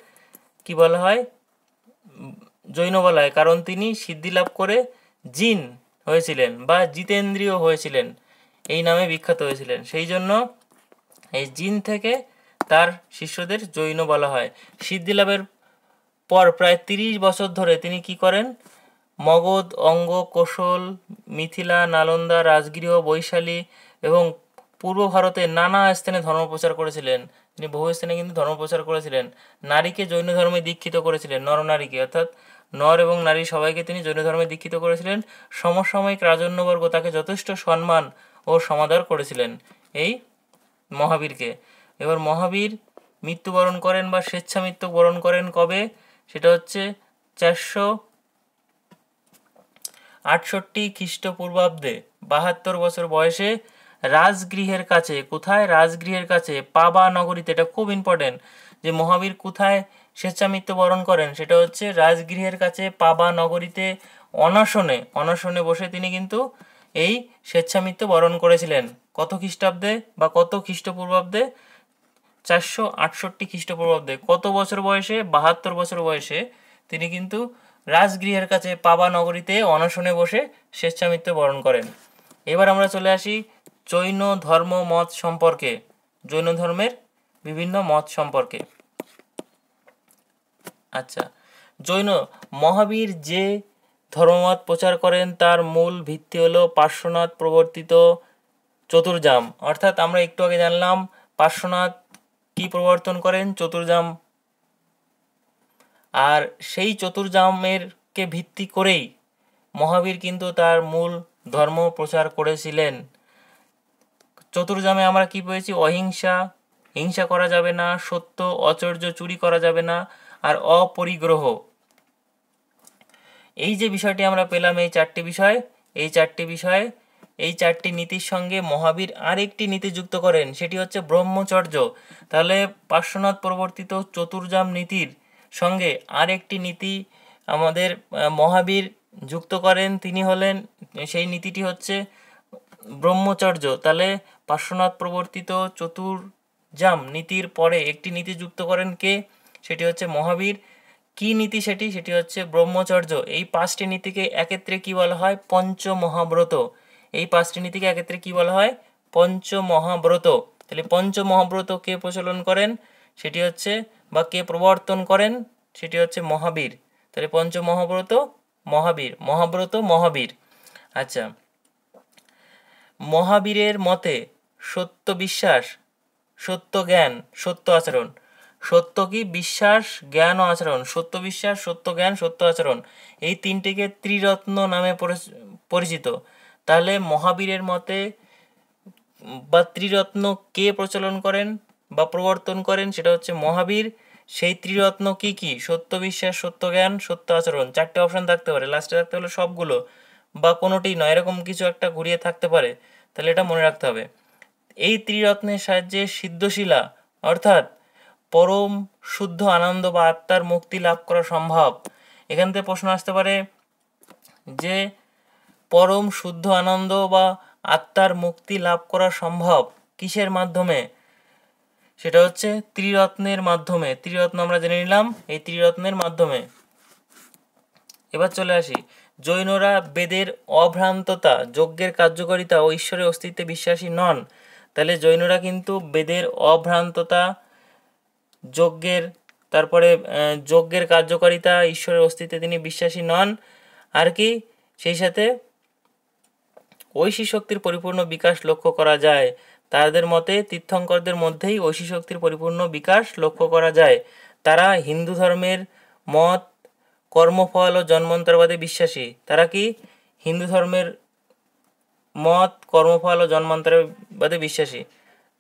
কি বলা হয় জৈন বলা হয় কারণ তিনি সিদ্ধি লাভ করে জিন হয়েছিলেন বা জিতেন্দ্রীয় হয়েছিলেন এই নামে বিখ্যাত হয়েছিলেন সেই জন্য এই জিন থেকে তার শিষ্যদের জৈন বলা হয় সিদ্ধিলাভের পর প্রায় তিরিশ বছর ধরে তিনি কি করেন মগধ অঙ্গ কোশল মিথিলা নালন্দা রাজগৃহ বৈশালী এবং পূর্ব ভারতে নানা স্থানে ধর্ম প্রচার করেছিলেন তিনি বহু স্থানে কিন্তু ধর্ম প্রচার করেছিলেন নারীকে জৈন ধর্মে দীক্ষিত করেছিলেন নরনারীকে অর্থাৎ নর এবং নারী সবাইকে তিনি জৈন ধর্মে দীক্ষিত করেছিলেন সমসাময়িক রাজন্যবর্গ তাকে যথেষ্ট সম্মান ও সমাদর করেছিলেন এই মহাবীরকে এবার মহাবীর মৃত্যুবরণ করেন বা স্বেচ্ছা মৃত্যু বরণ করেন কবে সেটা হচ্ছে চারশো আটষট্টি খ্রিস্টপূর্বাব্দে বাহাত্তর বছর বয়সে রাজগৃহের কাছে কোথায় রাজগৃহের কাছে পাবা নগরীতে এটা খুব ইম্পর্টেন্ট যে মহাবীর কোথায় স্বেচ্ছামৃত্যু বরণ করেন সেটা হচ্ছে রাজগৃহের কাছে পাবা নগরীতে অনশনে অনশনে বসে তিনি কিন্তু এই স্বেচ্ছামৃত্যু বরণ করেছিলেন কত খ্রিস্টাব্দে বা কত খ্রিস্টপূর্বাব্দে চারশো আটষট্টি খ্রিস্টপূর্বাব্দে কত বছর বয়সে বাহাত্তর বছর বয়সে তিনি কিন্তু রাজগৃহের কাছে পাবা নগরীতে অনশনে বসে স্বেচ্ছামৃত্যু বরণ করেন এবার আমরা চলে আসি জৈন ধর্ম মত সম্পর্কে জৈন ধর্মের বিভিন্ন মত সম্পর্কে আচ্ছা জৈন মহাবীর যে ধর্মমত প্রচার করেন তার মূল ভিত্তি হলো পার্শ্বনাথ প্রবর্তিত চতুর্জাম অর্থাৎ আমরা একটু আগে জানলাম পার্শ্বনাথ কি প্রবর্তন করেন চতুর্জাম আর সেই চতুর্জামের কে ভিত্তি করেই মহাবীর কিন্তু তার মূল ধর্ম প্রচার করেছিলেন চতুর্জামে আমরা কি পেয়েছি অহিংসা হিংসা করা যাবে না সত্য অচর্য চুরি করা যাবে না আর অপরিগ্রহ এই যে বিষয়টি আমরা পেলাম এই চারটি বিষয় এই চারটি বিষয়ে এই চারটি নীতির সঙ্গে মহাবীর আরেকটি নীতি যুক্ত করেন সেটি হচ্ছে ব্রহ্মচর্য তাহলে পার্শ্বনাথ প্রবর্তিত চতুর্জাম নীতির সঙ্গে আরেকটি নীতি আমাদের মহাবীর যুক্ত করেন তিনি হলেন সেই নীতিটি হচ্ছে ব্রহ্মচর্য তাহলে পার্শ্বনাথ প্রবর্তিত জাম নীতির পরে একটি নীতি যুক্ত করেন কে সেটি হচ্ছে মহাবীর কি নীতি সেটি সেটি হচ্ছে ব্রহ্মচর্য এই পাঁচটি নীতিকে একত্রে কি বলা হয় পঞ্চমহাব্রত এই পাঁচটি নীতিকে একত্রে কি বলা হয় পঞ্চ মহাব্রত তাহলে পঞ্চমহাব্রত কে প্রচলন করেন সেটি হচ্ছে বা কে প্রবর্তন করেন সেটি হচ্ছে মহাবীর তাহলে পঞ্চমহাব্রত মহাবীর মহাব্রত মহাবীর আচ্ছা মহাবীরের মতে সত্য বিশ্বাস সত্য জ্ঞান সত্য আচরণ সত্য কি বিশ্বাস জ্ঞান ও আচরণ সত্য বিশ্বাস সত্য জ্ঞান সত্য আচরণ এই তিনটিকে ত্রিরত্ন নামে পরিচিত তাহলে মহাবীরের মতে বা ত্রিরত্ন কে প্রচলন করেন বা প্রবর্তন করেন সেটা হচ্ছে মহাবীর সেই ত্রিরত্ন কি কি সত্য বিশ্বাস সত্য জ্ঞান সত্য আচরণ চারটে অপশান থাকতে পারে লাস্টে থাকতে হলে সবগুলো বা কোনোটি নয় এরকম কিছু একটা ঘুরিয়ে থাকতে পারে তাহলে এটা মনে রাখতে হবে এই ত্রিরত্নের সাহায্যে সিদ্ধশিলা অর্থাৎ পরম শুদ্ধ আনন্দ বা আত্মার মুক্তি লাভ করা সম্ভব এখান থেকে প্রশ্ন আসতে পারে যে পরম শুদ্ধ আনন্দ বা আত্মার মুক্তি লাভ করা সম্ভব কিসের মাধ্যমে সেটা হচ্ছে ত্রিরত্নের মাধ্যমে ত্রিরত্ন আমরা জেনে নিলাম এই ত্রিরত্নের মাধ্যমে এবার চলে আসি জৈনরা বেদের অভ্রান্ততা যজ্ঞের কার্যকারিতা ও ঈশ্বরের অস্তিত্বে বিশ্বাসী নন তাহলে জৈনরা কিন্তু বেদের অভ্রান্ততা যজ্ঞের তারপরে যজ্ঞের কার্যকারিতা ঈশ্বরের অস্তিত্বে তিনি বিশ্বাসী নন আর কি সেই সাথে ঐশী শক্তির পরিপূর্ণ বিকাশ লক্ষ্য করা যায় তাদের মতে তীর্থঙ্করদের মধ্যেই ঐশী শক্তির পরিপূর্ণ বিকাশ লক্ষ্য করা যায় তারা হিন্দু ধর্মের মত কর্মফল ও জন্মান্তরবাদে বিশ্বাসী তারা কি হিন্দু ধর্মের মত কর্মফল ও বাদে বিশ্বাসী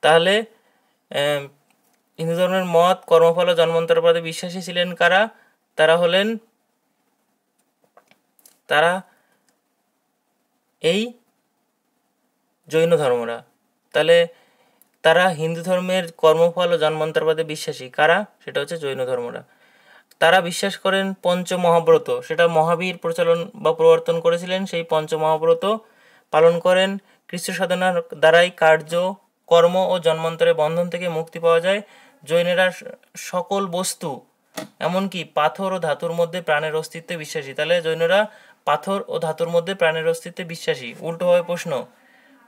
তাহলে হিন্দু ধর্মের মত কর্মফল ও বাদে বিশ্বাসী ছিলেন কারা তারা হলেন তারা এই জৈন ধর্মরা তাহলে তারা হিন্দু ধর্মের কর্মফল ও জন্মান্তরবাদে বিশ্বাসী কারা সেটা হচ্ছে জৈন ধর্মরা তারা বিশ্বাস করেন পঞ্চমহাব্রত সেটা মহাবীর প্রচলন বা প্রবর্তন করেছিলেন সেই পঞ্চমহাব্রত পালন করেন কৃষ্ণ সাধনার দ্বারাই কার্য কর্ম ও জন্মান্তরে বন্ধন থেকে মুক্তি পাওয়া যায় জৈনেরা সকল বস্তু এমনকি পাথর ও ধাতুর মধ্যে প্রাণের অস্তিত্বে বিশ্বাসী তাহলে জৈনরা পাথর ও ধাতুর মধ্যে প্রাণের অস্তিত্বে বিশ্বাসী উল্টোভাবে প্রশ্ন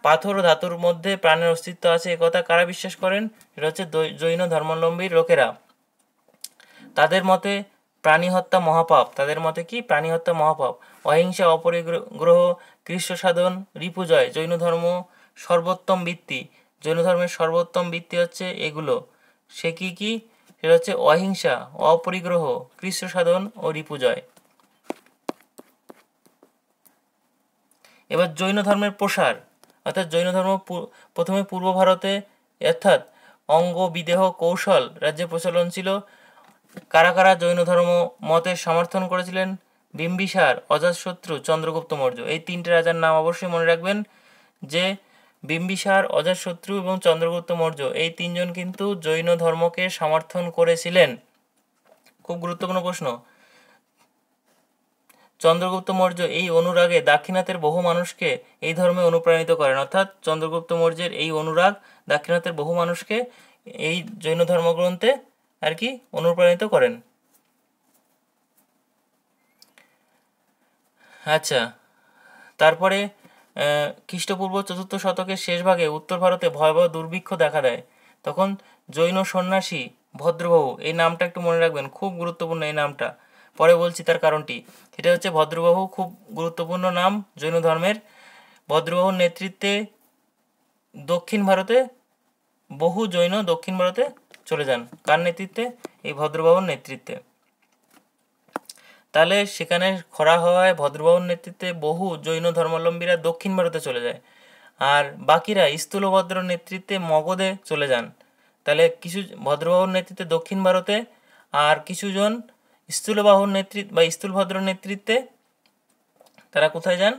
পাথর ও ধাতুর মধ্যে প্রাণের অস্তিত্ব আছে একথা কারা বিশ্বাস করেন সেটা হচ্ছে জৈন ধর্মাবলম্বী লোকেরা তাদের মতে প্রাণী হত্যা মহাপাপ তাদের মতে কি প্রাণী হত্যা মহাপাপ অহিংসা অপরিগ্রহ কৃষ্ণ সাধন রিপুজয় জৈন ধর্ম সর্বোত্তম বৃত্তি জৈন ধর্মের সর্বোত্তম বৃত্তি হচ্ছে এগুলো সে কি কি সেটা হচ্ছে অহিংসা অপরিগ্রহ কৃষ্ণ সাধন ও রিপুজয় এবার জৈন ধর্মের প্রসার অর্থাৎ জৈন ধর্ম প্রথমে পূর্ব ভারতে অর্থাৎ অঙ্গ বিদেহ কৌশল রাজ্যে প্রচলন ছিল কারা কারা জৈন ধর্ম মতের সমর্থন করেছিলেন বিম্বিসার অজাতশত্রু চন্দ্রগুপ্ত মৌর্য এই তিনটে রাজার নাম অবশ্যই মনে রাখবেন যে বিম্বিসার অজাতশত্রু এবং চন্দ্রগুপ্ত মৌর্য এই তিনজন কিন্তু জৈন ধর্মকে সমর্থন করেছিলেন খুব গুরুত্বপূর্ণ প্রশ্ন চন্দ্রগুপ্ত মৌর্য এই অনুরাগে দাক্ষিণাতের বহু মানুষকে এই ধর্মে অনুপ্রাণিত করেন অর্থাৎ চন্দ্রগুপ্ত মৌর্যের এই অনুরাগ দাক্ষিণাতের বহু মানুষকে এই জৈন ধর্মগ্রন্থে আর কি অনুপ্রাণিত করেন আচ্ছা তারপরে খ্রিস্টপূর্ব চতুর্থ শতকের শেষ ভাগে উত্তর ভারতে ভয়াবহ দুর্ভিক্ষ দেখা দেয় তখন জৈন সন্ন্যাসী ভদ্রবাহু এই নামটা একটু মনে রাখবেন খুব গুরুত্বপূর্ণ এই নামটা পরে বলছি তার কারণটি সেটা হচ্ছে ভদ্রবাহু খুব গুরুত্বপূর্ণ নাম জৈন ধর্মের ভদ্রবাহুর নেতৃত্বে দক্ষিণ ভারতে বহু জৈন দক্ষিণ ভারতে চলে যান কার নেতৃত্বে এই ভদ্রবাবুর নেতৃত্বে তাহলে সেখানে খরা হওয়ায় ভদ্রবাহুর নেতৃত্বে বহু জৈন ধর্মাবলম্বীরা দক্ষিণ ভারতে চলে যায় আর বাকিরা স্থূলভদ্র নেতৃত্বে মগধে চলে যান তাহলে কিছু ভদ্রবাহুর নেতৃত্বে দক্ষিণ ভারতে আর কিছুজন স্থূলবাহুর নেতৃত্ব বা স্থূলভদ্র নেতৃত্বে তারা কোথায় যান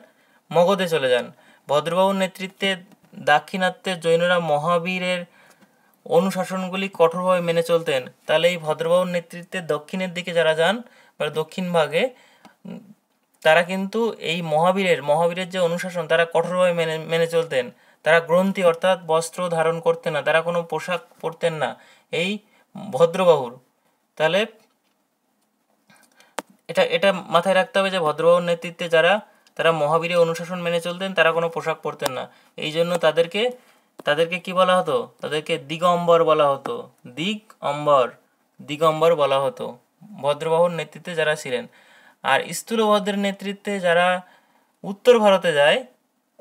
মগধে চলে যান ভদ্রবাহুর নেতৃত্বে দাক্ষিণাত্যে জৈনরা মহাবীরের অনুশাসনগুলি কঠোরভাবে মেনে চলতেন তাহলে এই ভদ্রবাহুর নেতৃত্বে দক্ষিণের দিকে যারা যান বা দক্ষিণ ভাগে তারা কিন্তু এই মহাবীরের মহাবীরের যে অনুশাসন তারা কঠোরভাবে মেনে মেনে চলতেন তারা গ্রন্থি অর্থাৎ বস্ত্র ধারণ করতেন না তারা কোনো পোশাক পরতেন না এই ভদ্রবাহুর তাহলে এটা এটা মাথায় রাখতে হবে যে ভদ্রবাহুর নেতৃত্বে যারা তারা মহাবীরের অনুশাসন মেনে চলতেন তারা কোনো পোশাক পরতেন না এই জন্য তাদেরকে তাদেরকে কি বলা হতো তাদেরকে দিগম্বর বলা হতো দিগ অম্বর দিগম্বর বলা হতো ভদ্রবাহুর নেতৃত্বে যারা ছিলেন আর স্থূলভদ্রের নেতৃত্বে যারা উত্তর ভারতে যায়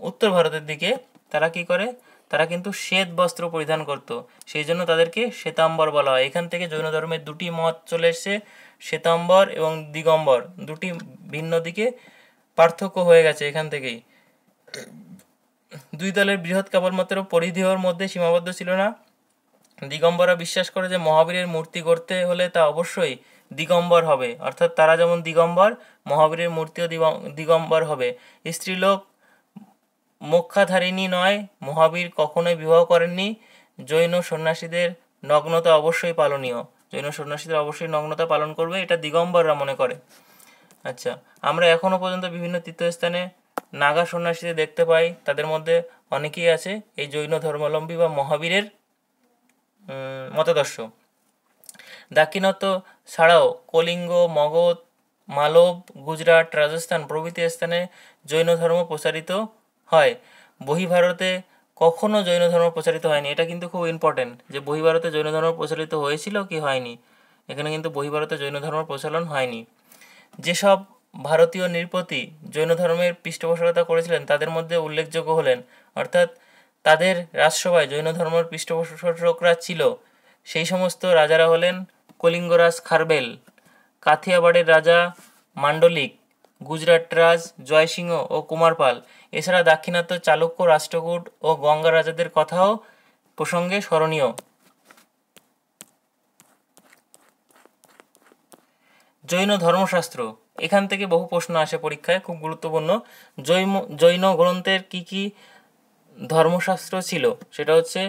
উত্তর ভারতের দিকে তারা কি করে তারা কিন্তু শ্বেত বস্ত্র পরিধান করত সেই জন্য তাদেরকে শ্বেতাম্বর বলা হয় এখান থেকে জৈন ধর্মের দুটি মত চলে এসছে শ্বেতাম্বর এবং দিগম্বর দুটি ভিন্ন দিকে পার্থক্য হয়ে গেছে এখান থেকেই দুই দলের বৃহৎ কেবলমাত্র পরিধেয়র মধ্যে সীমাবদ্ধ ছিল না দিগম্বরা বিশ্বাস করে যে মহাবীরের মূর্তি গড়তে হলে তা অবশ্যই দিগম্বর হবে অর্থাৎ তারা যেমন দিগম্বর মহাবীরের মূর্তিও দিগম্বর হবে স্ত্রীলোক মুখ্যাধারিণী নয় মহাবীর কখনোই বিবাহ করেননি জৈন সন্ন্যাসীদের নগ্নতা অবশ্যই পালনীয় জৈন সন্ন্যাসীদের অবশ্যই নগ্নতা পালন করবে এটা দিগম্বররা মনে করে আচ্ছা আমরা এখনও পর্যন্ত বিভিন্ন তীর্থস্থানে নাগা সন্ন্যাসীদের দেখতে পাই তাদের মধ্যে অনেকেই আছে এই জৈন ধর্মাবলম্বী বা মহাবীরের মতাদর্শ দাক্ষিণাত্য ছাড়াও কলিঙ্গ মগধ মালব গুজরাট রাজস্থান প্রভৃতি স্থানে জৈন ধর্ম প্রচারিত হয় বহিভারতে কখনও জৈন ধর্ম প্রচারিত হয়নি এটা কিন্তু খুব ইম্পর্টেন্ট যে বহিভারতে জৈন ধর্ম প্রচারিত হয়েছিল কি হয়নি এখানে কিন্তু বহিভারতে জৈন ধর্ম প্রচলন হয়নি যেসব ভারতীয় নৃপতি জৈন ধর্মের পৃষ্ঠপোষকতা করেছিলেন তাদের মধ্যে উল্লেখযোগ্য হলেন অর্থাৎ তাদের রাজসভায় জৈন ধর্মের পৃষ্ঠপোষকরা ছিল সেই সমস্ত রাজারা হলেন কলিঙ্গরাজ খারবেল কাথিয়াবাড়ের রাজা মান্ডলিক গুজরাট রাজ জয়সিংহ ও কুমারপাল এছাড়া দাক্ষিণাত্য চালুক্য রাষ্ট্রকূট ও গঙ্গা রাজাদের কথাও প্রসঙ্গে স্মরণীয় জৈন ধর্মশাস্ত্র এখান থেকে বহু প্রশ্ন আসে পরীক্ষায় খুব গুরুত্বপূর্ণ জৈন জৈন গ্রন্থের কি কি ধর্মশাস্ত্র ছিল সেটা হচ্ছে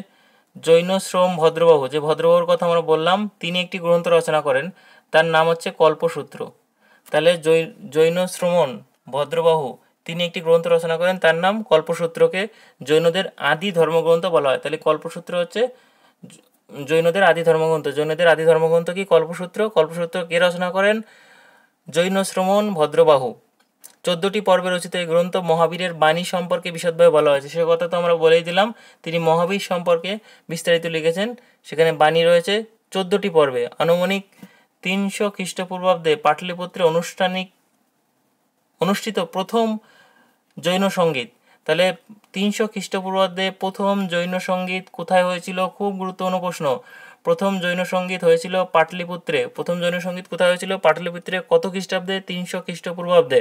জৈন শ্রম ভদ্রবাবু যে ভদ্রবাবুর কথা আমরা বললাম তিনি একটি গ্রন্থ রচনা করেন তার নাম হচ্ছে কল্পসূত্র তাহলে জৈন জৈনশ্রমণ ভদ্রবাহু তিনি একটি গ্রন্থ রচনা করেন তার নাম কল্পসূত্রকে জৈনদের আদি ধর্মগ্রন্থ বলা হয় তাহলে কল্পসূত্র হচ্ছে জৈনদের আদি ধর্মগ্রন্থ জৈনদের আদি ধর্মগ্রন্থ কি কল্পসূত্র কল্পসূত্র কে রচনা করেন জৈনশ্রমণ ভদ্রবাহু চোদ্দোটি পর্বে রচিত এই গ্রন্থ মহাবীরের বাণী সম্পর্কে বিশদভাবে বলা হয়েছে সে কথা তো আমরা বলেই দিলাম তিনি মহাবীর সম্পর্কে বিস্তারিত লিখেছেন সেখানে বাণী রয়েছে চোদ্দটি পর্বে আনুমানিক তিনশো খ্রিস্টপূর্বাব্দে পাটলিপুত্রে অনুষ্ঠানিক অনুষ্ঠিত প্রথম জৈন সঙ্গীত তাহলে তিনশো খ্রিস্টপূর্বাব্দে প্রথম জৈন সঙ্গীত কোথায় হয়েছিল খুব গুরুত্বপূর্ণ প্রশ্ন প্রথম জৈন সঙ্গীত হয়েছিল পাটলিপুত্রে প্রথম জৈন সঙ্গীত কোথায় হয়েছিল পাটলিপুত্রে কত খ্রিস্টাব্দে তিনশো খ্রিস্টপূর্বাব্দে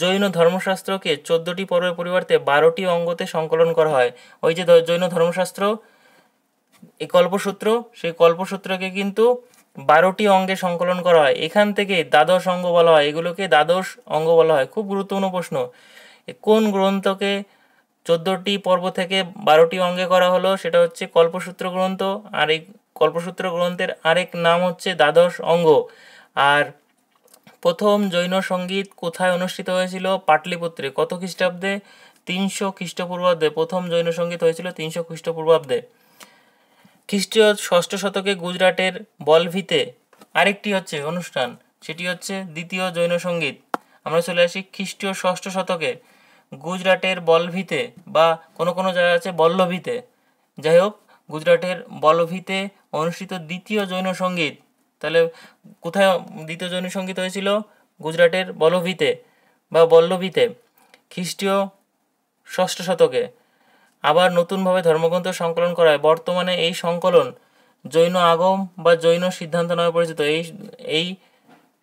জৈন ধর্মশাস্ত্রকে চোদ্দটি পর্বের পরিবর্তে বারোটি অঙ্গতে সংকলন করা হয় ওই যে জৈন ধর্মশাস্ত্র এই কল্পসূত্র সেই কল্পসূত্রকে কিন্তু বারোটি অঙ্গে সংকলন করা হয় এখান থেকে দ্বাদশ অঙ্গ বলা হয় এগুলোকে দ্বাদশ অঙ্গ বলা হয় খুব গুরুত্বপূর্ণ প্রশ্ন কোন গ্রন্থকে চোদ্দোটি পর্ব থেকে বারোটি অঙ্গে করা হলো সেটা হচ্ছে কল্পসূত্র গ্রন্থ আর এই কল্পসূত্র গ্রন্থের আরেক নাম হচ্ছে দ্বাদশ অঙ্গ আর প্রথম জৈন সঙ্গীত কোথায় অনুষ্ঠিত হয়েছিল পাটলিপুত্রে কত খ্রিস্টাব্দে তিনশো খ্রিস্টপূর্বাব্দে প্রথম জৈন সঙ্গীত হয়েছিল তিনশো খ্রিস্টপূর্বাব্দে খ্রিস্টীয় ষষ্ঠ শতকে গুজরাটের বলভিতে আরেকটি হচ্ছে অনুষ্ঠান সেটি হচ্ছে দ্বিতীয় জৈন সঙ্গীত আমরা চলে আসি খ্রিস্টীয় ষষ্ঠ শতকে গুজরাটের বলভিতে বা কোনো কোনো জায়গা আছে বল্লভিতে যাই হোক গুজরাটের বলভিতে অনুষ্ঠিত দ্বিতীয় জৈন সঙ্গীত তাহলে কোথায় দ্বিতীয় জৈন সঙ্গীত হয়েছিল গুজরাটের বল্লভীতে বা বল্লভীতে খ্রিস্টীয় ষষ্ঠ শতকে আবার নতুনভাবে ধর্মগ্রন্থ সংকলন করায় বর্তমানে এই সংকলন জৈন আগম বা জৈন সিদ্ধান্ত নামে পরিচিত এই এই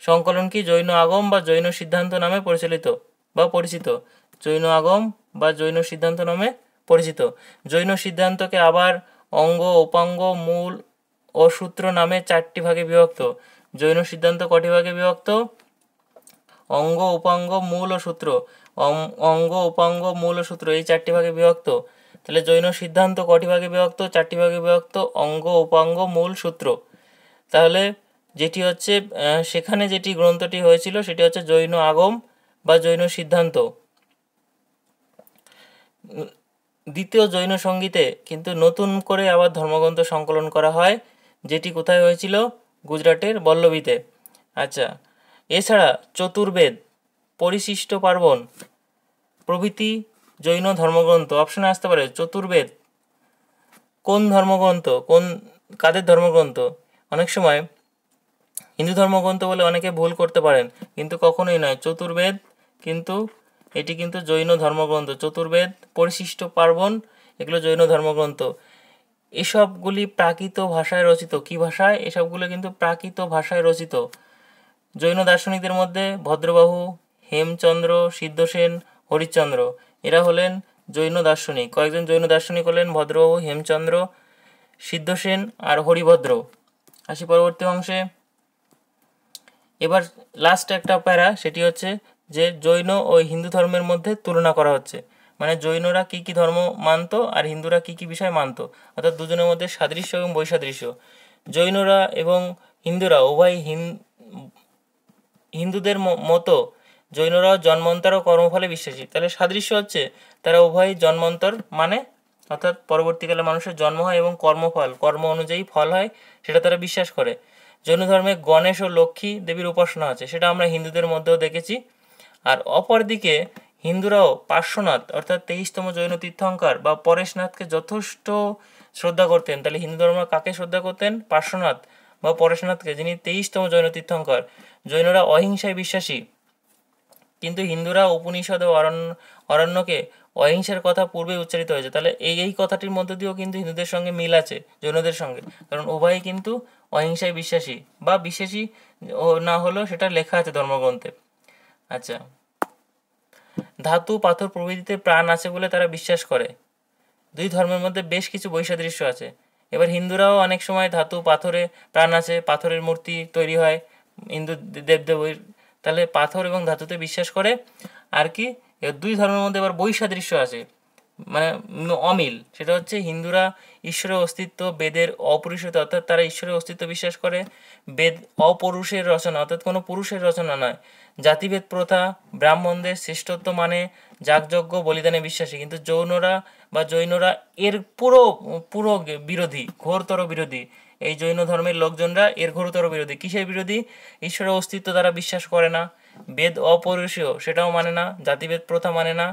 সংকলন কি জৈন আগম বা জৈন সিদ্ধান্ত নামে পরিচালিত বা পরিচিত জৈন আগম বা জৈন সিদ্ধান্ত নামে পরিচিত জৈন সিদ্ধান্তকে আবার অঙ্গ উপাঙ্গ মূল ও সূত্র নামে চারটি ভাগে বিভক্ত জৈন সিদ্ধান্ত কটি ভাগে বিভক্ত অঙ্গ উপাঙ্গ মূল ও সূত্র অঙ্গ উপাঙ্গ মূল সূত্র এই চারটি ভাগে বিভক্ত তাহলে জৈন সিদ্ধান্ত কটি ভাগে বিভক্ত চারটি ভাগে বিভক্ত অঙ্গ উপাঙ্গ মূল সূত্র তাহলে যেটি হচ্ছে সেখানে যেটি গ্রন্থটি হয়েছিল সেটি হচ্ছে জৈন আগম বা জৈন সিদ্ধান্ত দ্বিতীয় জৈন সঙ্গীতে কিন্তু নতুন করে আবার ধর্মগ্রন্থ সংকলন করা হয় যেটি কোথায় হয়েছিল গুজরাটের বল্লভীতে আচ্ছা এছাড়া চতুর্বেদ পরিশিষ্ট পার্বণ প্রভৃতি জৈন ধর্মগ্রন্থ অপশনে আসতে পারে চতুর্বেদ কোন ধর্মগ্রন্থ কোন কাদের ধর্মগ্রন্থ অনেক সময় হিন্দু ধর্মগ্রন্থ বলে অনেকে ভুল করতে পারেন কিন্তু কখনোই নয় চতুর্বেদ কিন্তু এটি কিন্তু জৈন ধর্মগ্রন্থ চতুর্বেদ পরিশিষ্ট পার্বণ এগুলো জৈন ধর্মগ্রন্থ এসবগুলি প্রাকৃত ভাষায় রচিত কি ভাষায় এসবগুলো কিন্তু প্রাকৃত ভাষায় রচিত জৈন দার্শনিকদের মধ্যে ভদ্রবাহু হেমচন্দ্র সিদ্ধসেন হরিচন্দ্র এরা হলেন জৈন দার্শনিক কয়েকজন জৈন দার্শনিক হলেন ভদ্রবাহু হেমচন্দ্র সিদ্ধসেন আর হরিভদ্র আসি পরবর্তী অংশে এবার লাস্ট একটা প্যারা সেটি হচ্ছে যে জৈন ও হিন্দু ধর্মের মধ্যে তুলনা করা হচ্ছে মানে জৈনরা কি কি ধর্ম মানত আর হিন্দুরা কি কি বিষয় মানত অর্থাৎ দুজনের মধ্যে সাদৃশ্য এবং বৈসাদৃশ্য জৈনরা এবং হিন্দুরা উভয় হিন্দুদের মতো জৈনরা জন্মন্তর ও কর্মফলে বিশ্বাসী তাহলে সাদৃশ্য হচ্ছে তারা উভয় জন্মন্তর মানে অর্থাৎ পরবর্তীকালে মানুষের জন্ম হয় এবং কর্মফল কর্ম অনুযায়ী ফল হয় সেটা তারা বিশ্বাস করে জৈন ধর্মে গণেশ ও লক্ষ্মী দেবীর উপাসনা আছে সেটা আমরা হিন্দুদের মধ্যেও দেখেছি আর অপরদিকে হিন্দুরাও পার্শ্বনাথ অর্থাৎ তেইশতম জৈন তীর্থঙ্কর বা পরেশনাথকে যথেষ্ট শ্রদ্ধা করতেন তাহলে হিন্দু ধর্মরা কাকে শ্রদ্ধা করতেন পার্শ্বনাথ বা পরেশনাথকে যিনি তেইশতম জৈন তীর্থঙ্কর জৈনরা অহিংসায় বিশ্বাসী কিন্তু হিন্দুরা উপনিষদ ও অরণ্য অরণ্যকে অহিংসার কথা পূর্বে উচ্চারিত হয়েছে তাহলে এই এই কথাটির মধ্য দিয়েও কিন্তু হিন্দুদের সঙ্গে মিল আছে জৈনদের সঙ্গে কারণ উভয়ই কিন্তু অহিংসায় বিশ্বাসী বা বিশ্বাসী না হলেও সেটা লেখা আছে ধর্মগ্রন্থে আচ্ছা ধাতু পাথর প্রভৃতিতে প্রাণ আছে বলে তারা বিশ্বাস করে দুই ধর্মের মধ্যে বেশ কিছু বৈসাদৃশ্য আছে এবার হিন্দুরাও অনেক সময় ধাতু পাথরে প্রাণ আছে পাথরের মূর্তি তৈরি হয় হিন্দু দেবদেবীর তাহলে পাথর এবং ধাতুতে বিশ্বাস করে আর কি দুই ধর্মের মধ্যে এবার বৈসাদৃশ্য আছে মানে অমিল সেটা হচ্ছে হিন্দুরা ঈশ্বরের অস্তিত্ব বেদের অপরিষিত অর্থাৎ তারা ঈশ্বরের অস্তিত্ব বিশ্বাস করে বেদ অপরুষের রচনা অর্থাৎ কোনো পুরুষের রচনা নয় জাতিভেদ প্রথা ব্রাহ্মণদের শ্রেষ্ঠত্ব মানে যাগযজ্ঞ বলিদানে বিশ্বাসী কিন্তু জৈনরা বা জৈনরা এর পুরো পুরো বিরোধী ঘোরতর বিরোধী এই জৈন ধর্মের লোকজনরা এর ঘোরতর বিরোধী কিসের বিরোধী ঈশ্বরের অস্তিত্ব তারা বিশ্বাস করে না বেদ অপরিসীয় সেটাও মানে না জাতিভেদ প্রথা মানে না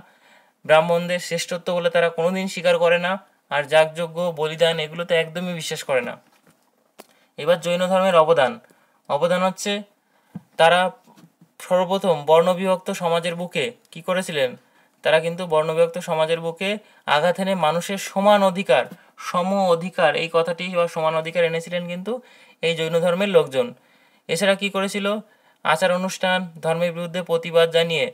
ব্রাহ্মণদের শ্রেষ্ঠত্ব বলে তারা কোনোদিন স্বীকার করে না আর যাগযজ্ঞ বলিদান এগুলোতে একদমই বিশ্বাস করে না এবার জৈন ধর্মের অবদান অবদান হচ্ছে তারা সর্বপ্রথম বর্ণবিভক্ত সমাজের বুকে কি করেছিলেন তারা কিন্তু বর্ণবিভক্ত সমাজের বুকে আঘাত এনে মানুষের সমান অধিকার সম অধিকার এই কথাটি বা সমান অধিকার এনেছিলেন কিন্তু এই জৈন ধর্মের লোকজন এছাড়া কি করেছিল আচার অনুষ্ঠান ধর্মের বিরুদ্ধে প্রতিবাদ জানিয়ে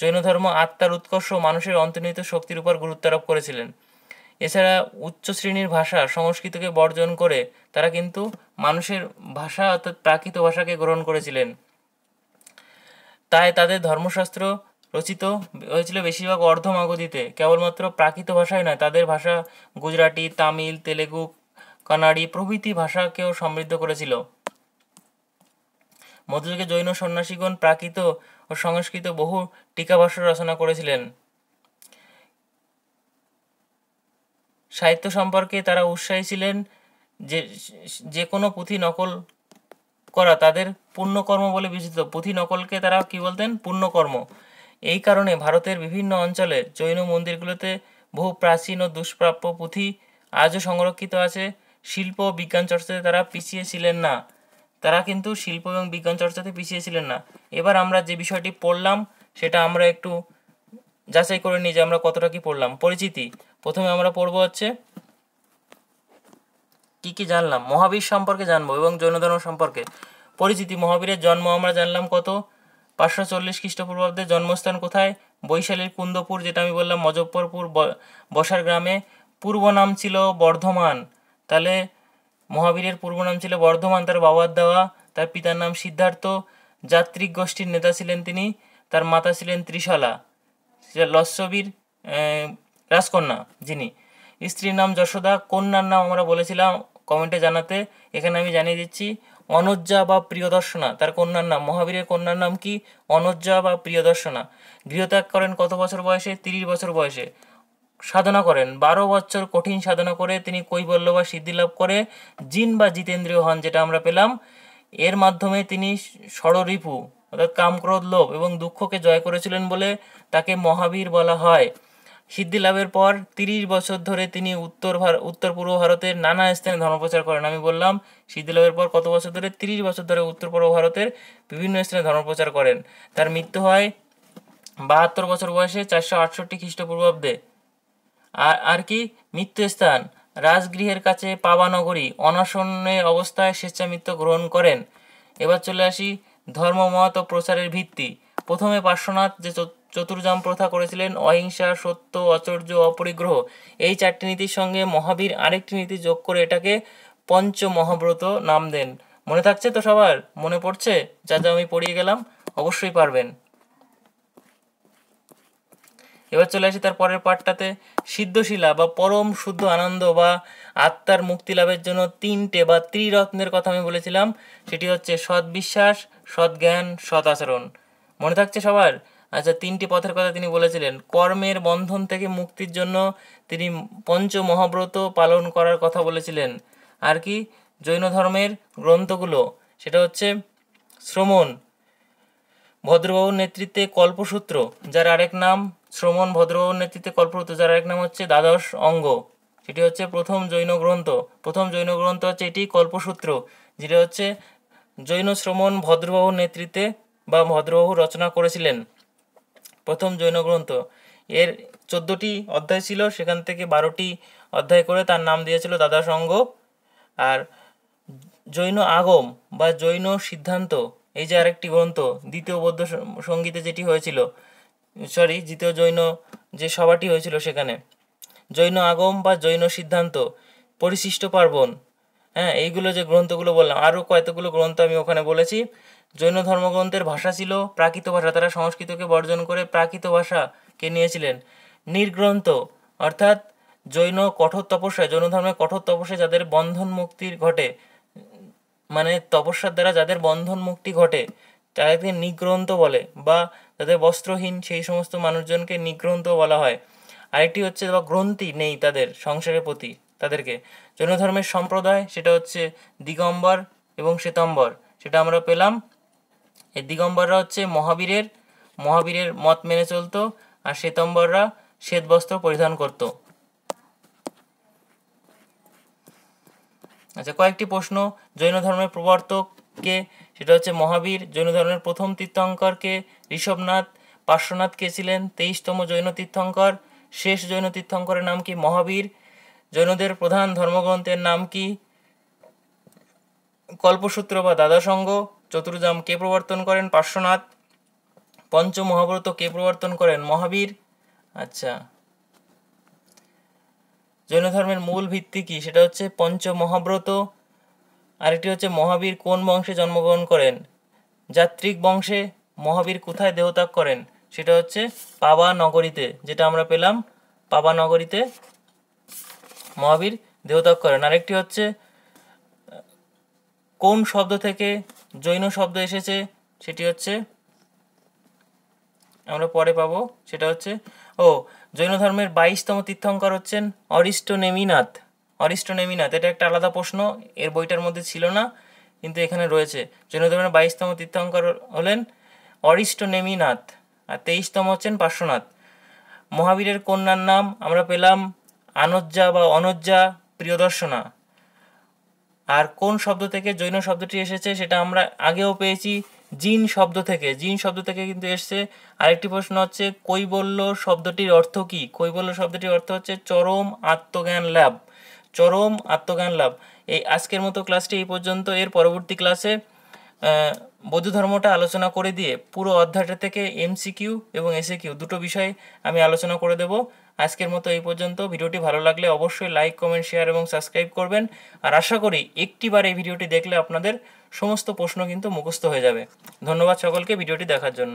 জৈন ধর্ম আত্মার উৎকর্ষ মানুষের অন্তর্নিহিত শক্তির উপর গুরুত্ব আরোপ করেছিলেন এছাড়া উচ্চ শ্রেণীর ভাষা সংস্কৃতকে বর্জন করে তারা কিন্তু মানুষের ভাষা অর্থাৎ প্রাকৃত ভাষাকে গ্রহণ করেছিলেন তাই তাদের ধর্মশাস্ত্র রচিত হয়েছিল বেশিরভাগ অর্ধমাগধীতে কেবলমাত্র প্রাকৃত ভাষাই নয় তাদের ভাষা গুজরাটি তামিল তেলেগু কানাড়ি প্রভৃতি ভাষাকেও সমৃদ্ধ করেছিল মধ্যযুগে জৈন সন্ন্যাসীগণ প্রাকৃত ও সংস্কৃত বহু ভাষা রচনা করেছিলেন সাহিত্য সম্পর্কে তারা উৎসাহী ছিলেন যে যে কোনো পুঁথি নকল করা তাদের পুণ্যকর্ম বলে বিবেচিত পুঁথি নকলকে তারা কি বলতেন পুণ্যকর্ম এই কারণে ভারতের বিভিন্ন অঞ্চলে জৈন মন্দিরগুলোতে বহু প্রাচীন ও দুষ্প্রাপ্য পুঁথি আজও সংরক্ষিত আছে শিল্প বিজ্ঞান চর্চাতে তারা পিছিয়ে ছিলেন না তারা কিন্তু শিল্প এবং বিজ্ঞান চর্চাতে পিছিয়ে ছিলেন না এবার আমরা যে বিষয়টি পড়লাম সেটা আমরা একটু যাচাই করে নিই যে আমরা কতটা কি পড়লাম পরিচিতি প্রথমে আমরা পড়বো হচ্ছে কি কি জানলাম মহাবীর সম্পর্কে জানবো এবং জৈন ধর্ম সম্পর্কে পরিচিতি মহাবীরের জন্ম আমরা জানলাম কত পাঁচশো চল্লিশ খ্রিস্টপূর্বাব্দে জন্মস্থান কোথায় বৈশালীর কুন্দপুর যেটা আমি বললাম মজপ্পরপুর বসার গ্রামে পূর্ব নাম ছিল বর্ধমান তাহলে মহাবীরের পূর্ব নাম ছিল বর্ধমান তার বাবার দেওয়া তার পিতার নাম সিদ্ধার্থ যাত্রিক গোষ্ঠীর নেতা ছিলেন তিনি তার মাতা ছিলেন ত্রিশলা লস্যবীর রাজকন্যা যিনি স্ত্রীর নাম যশোদা কন্যার নাম আমরা বলেছিলাম কমেন্টে জানাতে এখানে আমি জানিয়ে দিচ্ছি অনজ্জা বা প্রিয়দর্শনা তার কন্যার নাম মহাবীরের কন্যার নাম কি অনজ্জা বা প্রিয়দর্শনা গৃহত্যাগ করেন কত বছর বয়সে তিরিশ বছর বয়সে সাধনা করেন বারো বছর কঠিন সাধনা করে তিনি কৈবল্য বা সিদ্ধি লাভ করে জিন বা জিতেন্দ্রীয় হন যেটা আমরা পেলাম এর মাধ্যমে তিনি ষড়রিপু অর্থাৎ কামক্রোধ লোভ এবং দুঃখকে জয় করেছিলেন বলে তাকে মহাবীর বলা হয় সিদ্ধি লাভের পর তিরিশ বছর ধরে তিনি উত্তর উত্তর পূর্ব ভারতের নানা স্থানে ধর্মপ্রচার করেন আমি বললাম সিদ্ধি লাভের পর কত বছর ধরে তিরিশ বছর ধরে উত্তর পূর্ব ভারতের বিভিন্ন স্থানে ধর্মপ্রচার করেন তার মৃত্যু হয় বাহাত্তর বছর বয়সে চারশো আটষট্টি খ্রিস্টপূর্বাব্দে আর আর কি স্থান রাজগৃহের কাছে পাবানগরী অনশনে অবস্থায় স্বেচ্ছামৃত্যু গ্রহণ করেন এবার চলে আসি ধর্মমত ও প্রচারের ভিত্তি প্রথমে পার্শ্বনাথ যে চতুর্জাম প্রথা করেছিলেন অহিংসা সত্য অচর্য অপরিগ্রহ এই চারটি নীতির সঙ্গে মহাবীর আরেকটি নীতি যোগ করে এটাকে পঞ্চ মহাব্রত নাম দেন মনে থাকছে তো সবার মনে পড়ছে যা যা আমি পড়িয়ে গেলাম অবশ্যই পারবেন এবার চলে আসি তার পরের পাঠটাতে সিদ্ধশিলা বা পরম শুদ্ধ আনন্দ বা আত্মার মুক্তি লাভের জন্য তিনটে বা ত্রিরত্নের কথা আমি বলেছিলাম সেটি হচ্ছে সৎ বিশ্বাস সৎ জ্ঞান সৎ আচরণ মনে থাকছে সবার আচ্ছা তিনটি পথের কথা তিনি বলেছিলেন কর্মের বন্ধন থেকে মুক্তির জন্য তিনি পঞ্চ মহাব্রত পালন করার কথা বলেছিলেন আর কি জৈন ধর্মের গ্রন্থগুলো সেটা হচ্ছে শ্রমণ ভদ্রবাবুর নেতৃত্বে কল্পসূত্র যার আরেক নাম শ্রমণ ভদ্রবাবুর নেতৃত্বে কল্পসূত্র যার আরেক নাম হচ্ছে দ্বাদশ অঙ্গ সেটি হচ্ছে প্রথম জৈন গ্রন্থ প্রথম জৈন গ্রন্থ হচ্ছে এটি কল্পসূত্র যেটা হচ্ছে জৈন শ্রমণ ভদ্রবাবুর নেতৃত্বে বা ভদ্রবাবু রচনা করেছিলেন প্রথম জৈন গ্রন্থ এর চোদ্দোটি অধ্যায় ছিল সেখান থেকে বারোটি অধ্যায় করে তার নাম দিয়েছিল দাদা সঙ্গ আর জৈন আগম বা জৈন সিদ্ধান্ত এই যে আরেকটি গ্রন্থ দ্বিতীয় বৌদ্ধ সঙ্গীতে যেটি হয়েছিল সরি দ্বিতীয় জৈন যে সভাটি হয়েছিল সেখানে জৈন আগম বা জৈন সিদ্ধান্ত পরিশিষ্ট পার্বণ হ্যাঁ এইগুলো যে গ্রন্থগুলো বললাম আরও কয়েকগুলো গ্রন্থ আমি ওখানে বলেছি জৈন ধর্মগ্রন্থের ভাষা ছিল প্রাকৃত ভাষা তারা সংস্কৃতকে বর্জন করে প্রাকৃত ভাষাকে নিয়েছিলেন নির্গ্রন্থ অর্থাৎ জৈন কঠোর তপস্যায় জৈন ধর্মের কঠোর তপস্যায় যাদের বন্ধন মুক্তির ঘটে মানে তপস্যার দ্বারা যাদের বন্ধন মুক্তি ঘটে তাদেরকে নিগ্রন্থ বলে বা যাদের বস্ত্রহীন সেই সমস্ত মানুষজনকে নিগ্রন্থ বলা হয় আরেকটি হচ্ছে বা গ্রন্থি নেই তাদের সংসারের প্রতি তাদেরকে জৈন ধর্মের সম্প্রদায় সেটা হচ্ছে দিগম্বর এবং শ্বেতম্বর সেটা আমরা পেলাম এই দিগম্বররা হচ্ছে মহাবীরের মহাবীরের মত মেনে চলতো আর শ্বেতম্বররা শ্বেত বস্ত্র পরিধান করত আচ্ছা কয়েকটি প্রশ্ন জৈন ধর্মের প্রবর্তককে সেটা হচ্ছে মহাবীর জৈন ধর্মের প্রথম তীর্থঙ্করকে ঋষভনাথ পার্শ্বনাথ কে ছিলেন তেইশতম জৈন তীর্থঙ্কর শেষ জৈন তীর্থঙ্করের নাম কি মহাবীর জৈনদের প্রধান ধর্মগ্রন্থের নাম কি কল্পসূত্র বা দাদাসঙ্গ চতুর্জাম কে প্রবর্তন করেন পার্শ্বনাথ মহাব্রত কে প্রবর্তন করেন মহাবীর আচ্ছা জৈন ধর্মের মূল ভিত্তি কি সেটা হচ্ছে পঞ্চ মহাব্রত আরেকটি হচ্ছে মহাবীর কোন বংশে জন্মগ্রহণ করেন যাত্রিক বংশে মহাবীর কোথায় দেহত্যাগ করেন সেটা হচ্ছে পাবা নগরীতে যেটা আমরা পেলাম পাবা নগরীতে মহাবীর দেহত্যাগ করেন আরেকটি হচ্ছে কোন শব্দ থেকে জৈন শব্দ এসেছে সেটি হচ্ছে আমরা পরে পাবো সেটা হচ্ছে ও জৈন ধর্মের বাইশতম তীর্থঙ্কর হচ্ছেন অরিষ্টনেমিনাথ অরিষ্টনেমিনাথ এটা একটা আলাদা প্রশ্ন এর বইটার মধ্যে ছিল না কিন্তু এখানে রয়েছে জৈন ধর্মের বাইশতম তীর্থঙ্কর হলেন নেমিনাথ আর তেইশতম হচ্ছেন পার্শ্বনাথ মহাবীরের কন্যার নাম আমরা পেলাম আনজ্জা বা অনজ্জা প্রিয়দর্শনা আর কোন শব্দ থেকে জৈন শব্দটি এসেছে সেটা আমরা আগেও পেয়েছি জিন শব্দ থেকে জিন শব্দ থেকে কিন্তু এসছে আরেকটি প্রশ্ন হচ্ছে কৈবল্য শব্দটির অর্থ কি কৈবল্য শব্দটির অর্থ হচ্ছে চরম আত্মজ্ঞান লাভ চরম আত্মজ্ঞান লাভ এই আজকের মতো ক্লাসটি এই পর্যন্ত এর পরবর্তী ক্লাসে বৌদ্ধ ধর্মটা আলোচনা করে দিয়ে পুরো অধ্যায়টা থেকে এমসিকিউ এবং এসএকিউ দুটো বিষয় আমি আলোচনা করে দেবো আজকের মতো এই পর্যন্ত ভিডিওটি ভালো লাগলে অবশ্যই লাইক কমেন্ট শেয়ার এবং সাবস্ক্রাইব করবেন আর আশা করি একটিবার এই ভিডিওটি দেখলে আপনাদের সমস্ত প্রশ্ন কিন্তু মুখস্থ হয়ে যাবে ধন্যবাদ সকলকে ভিডিওটি দেখার জন্য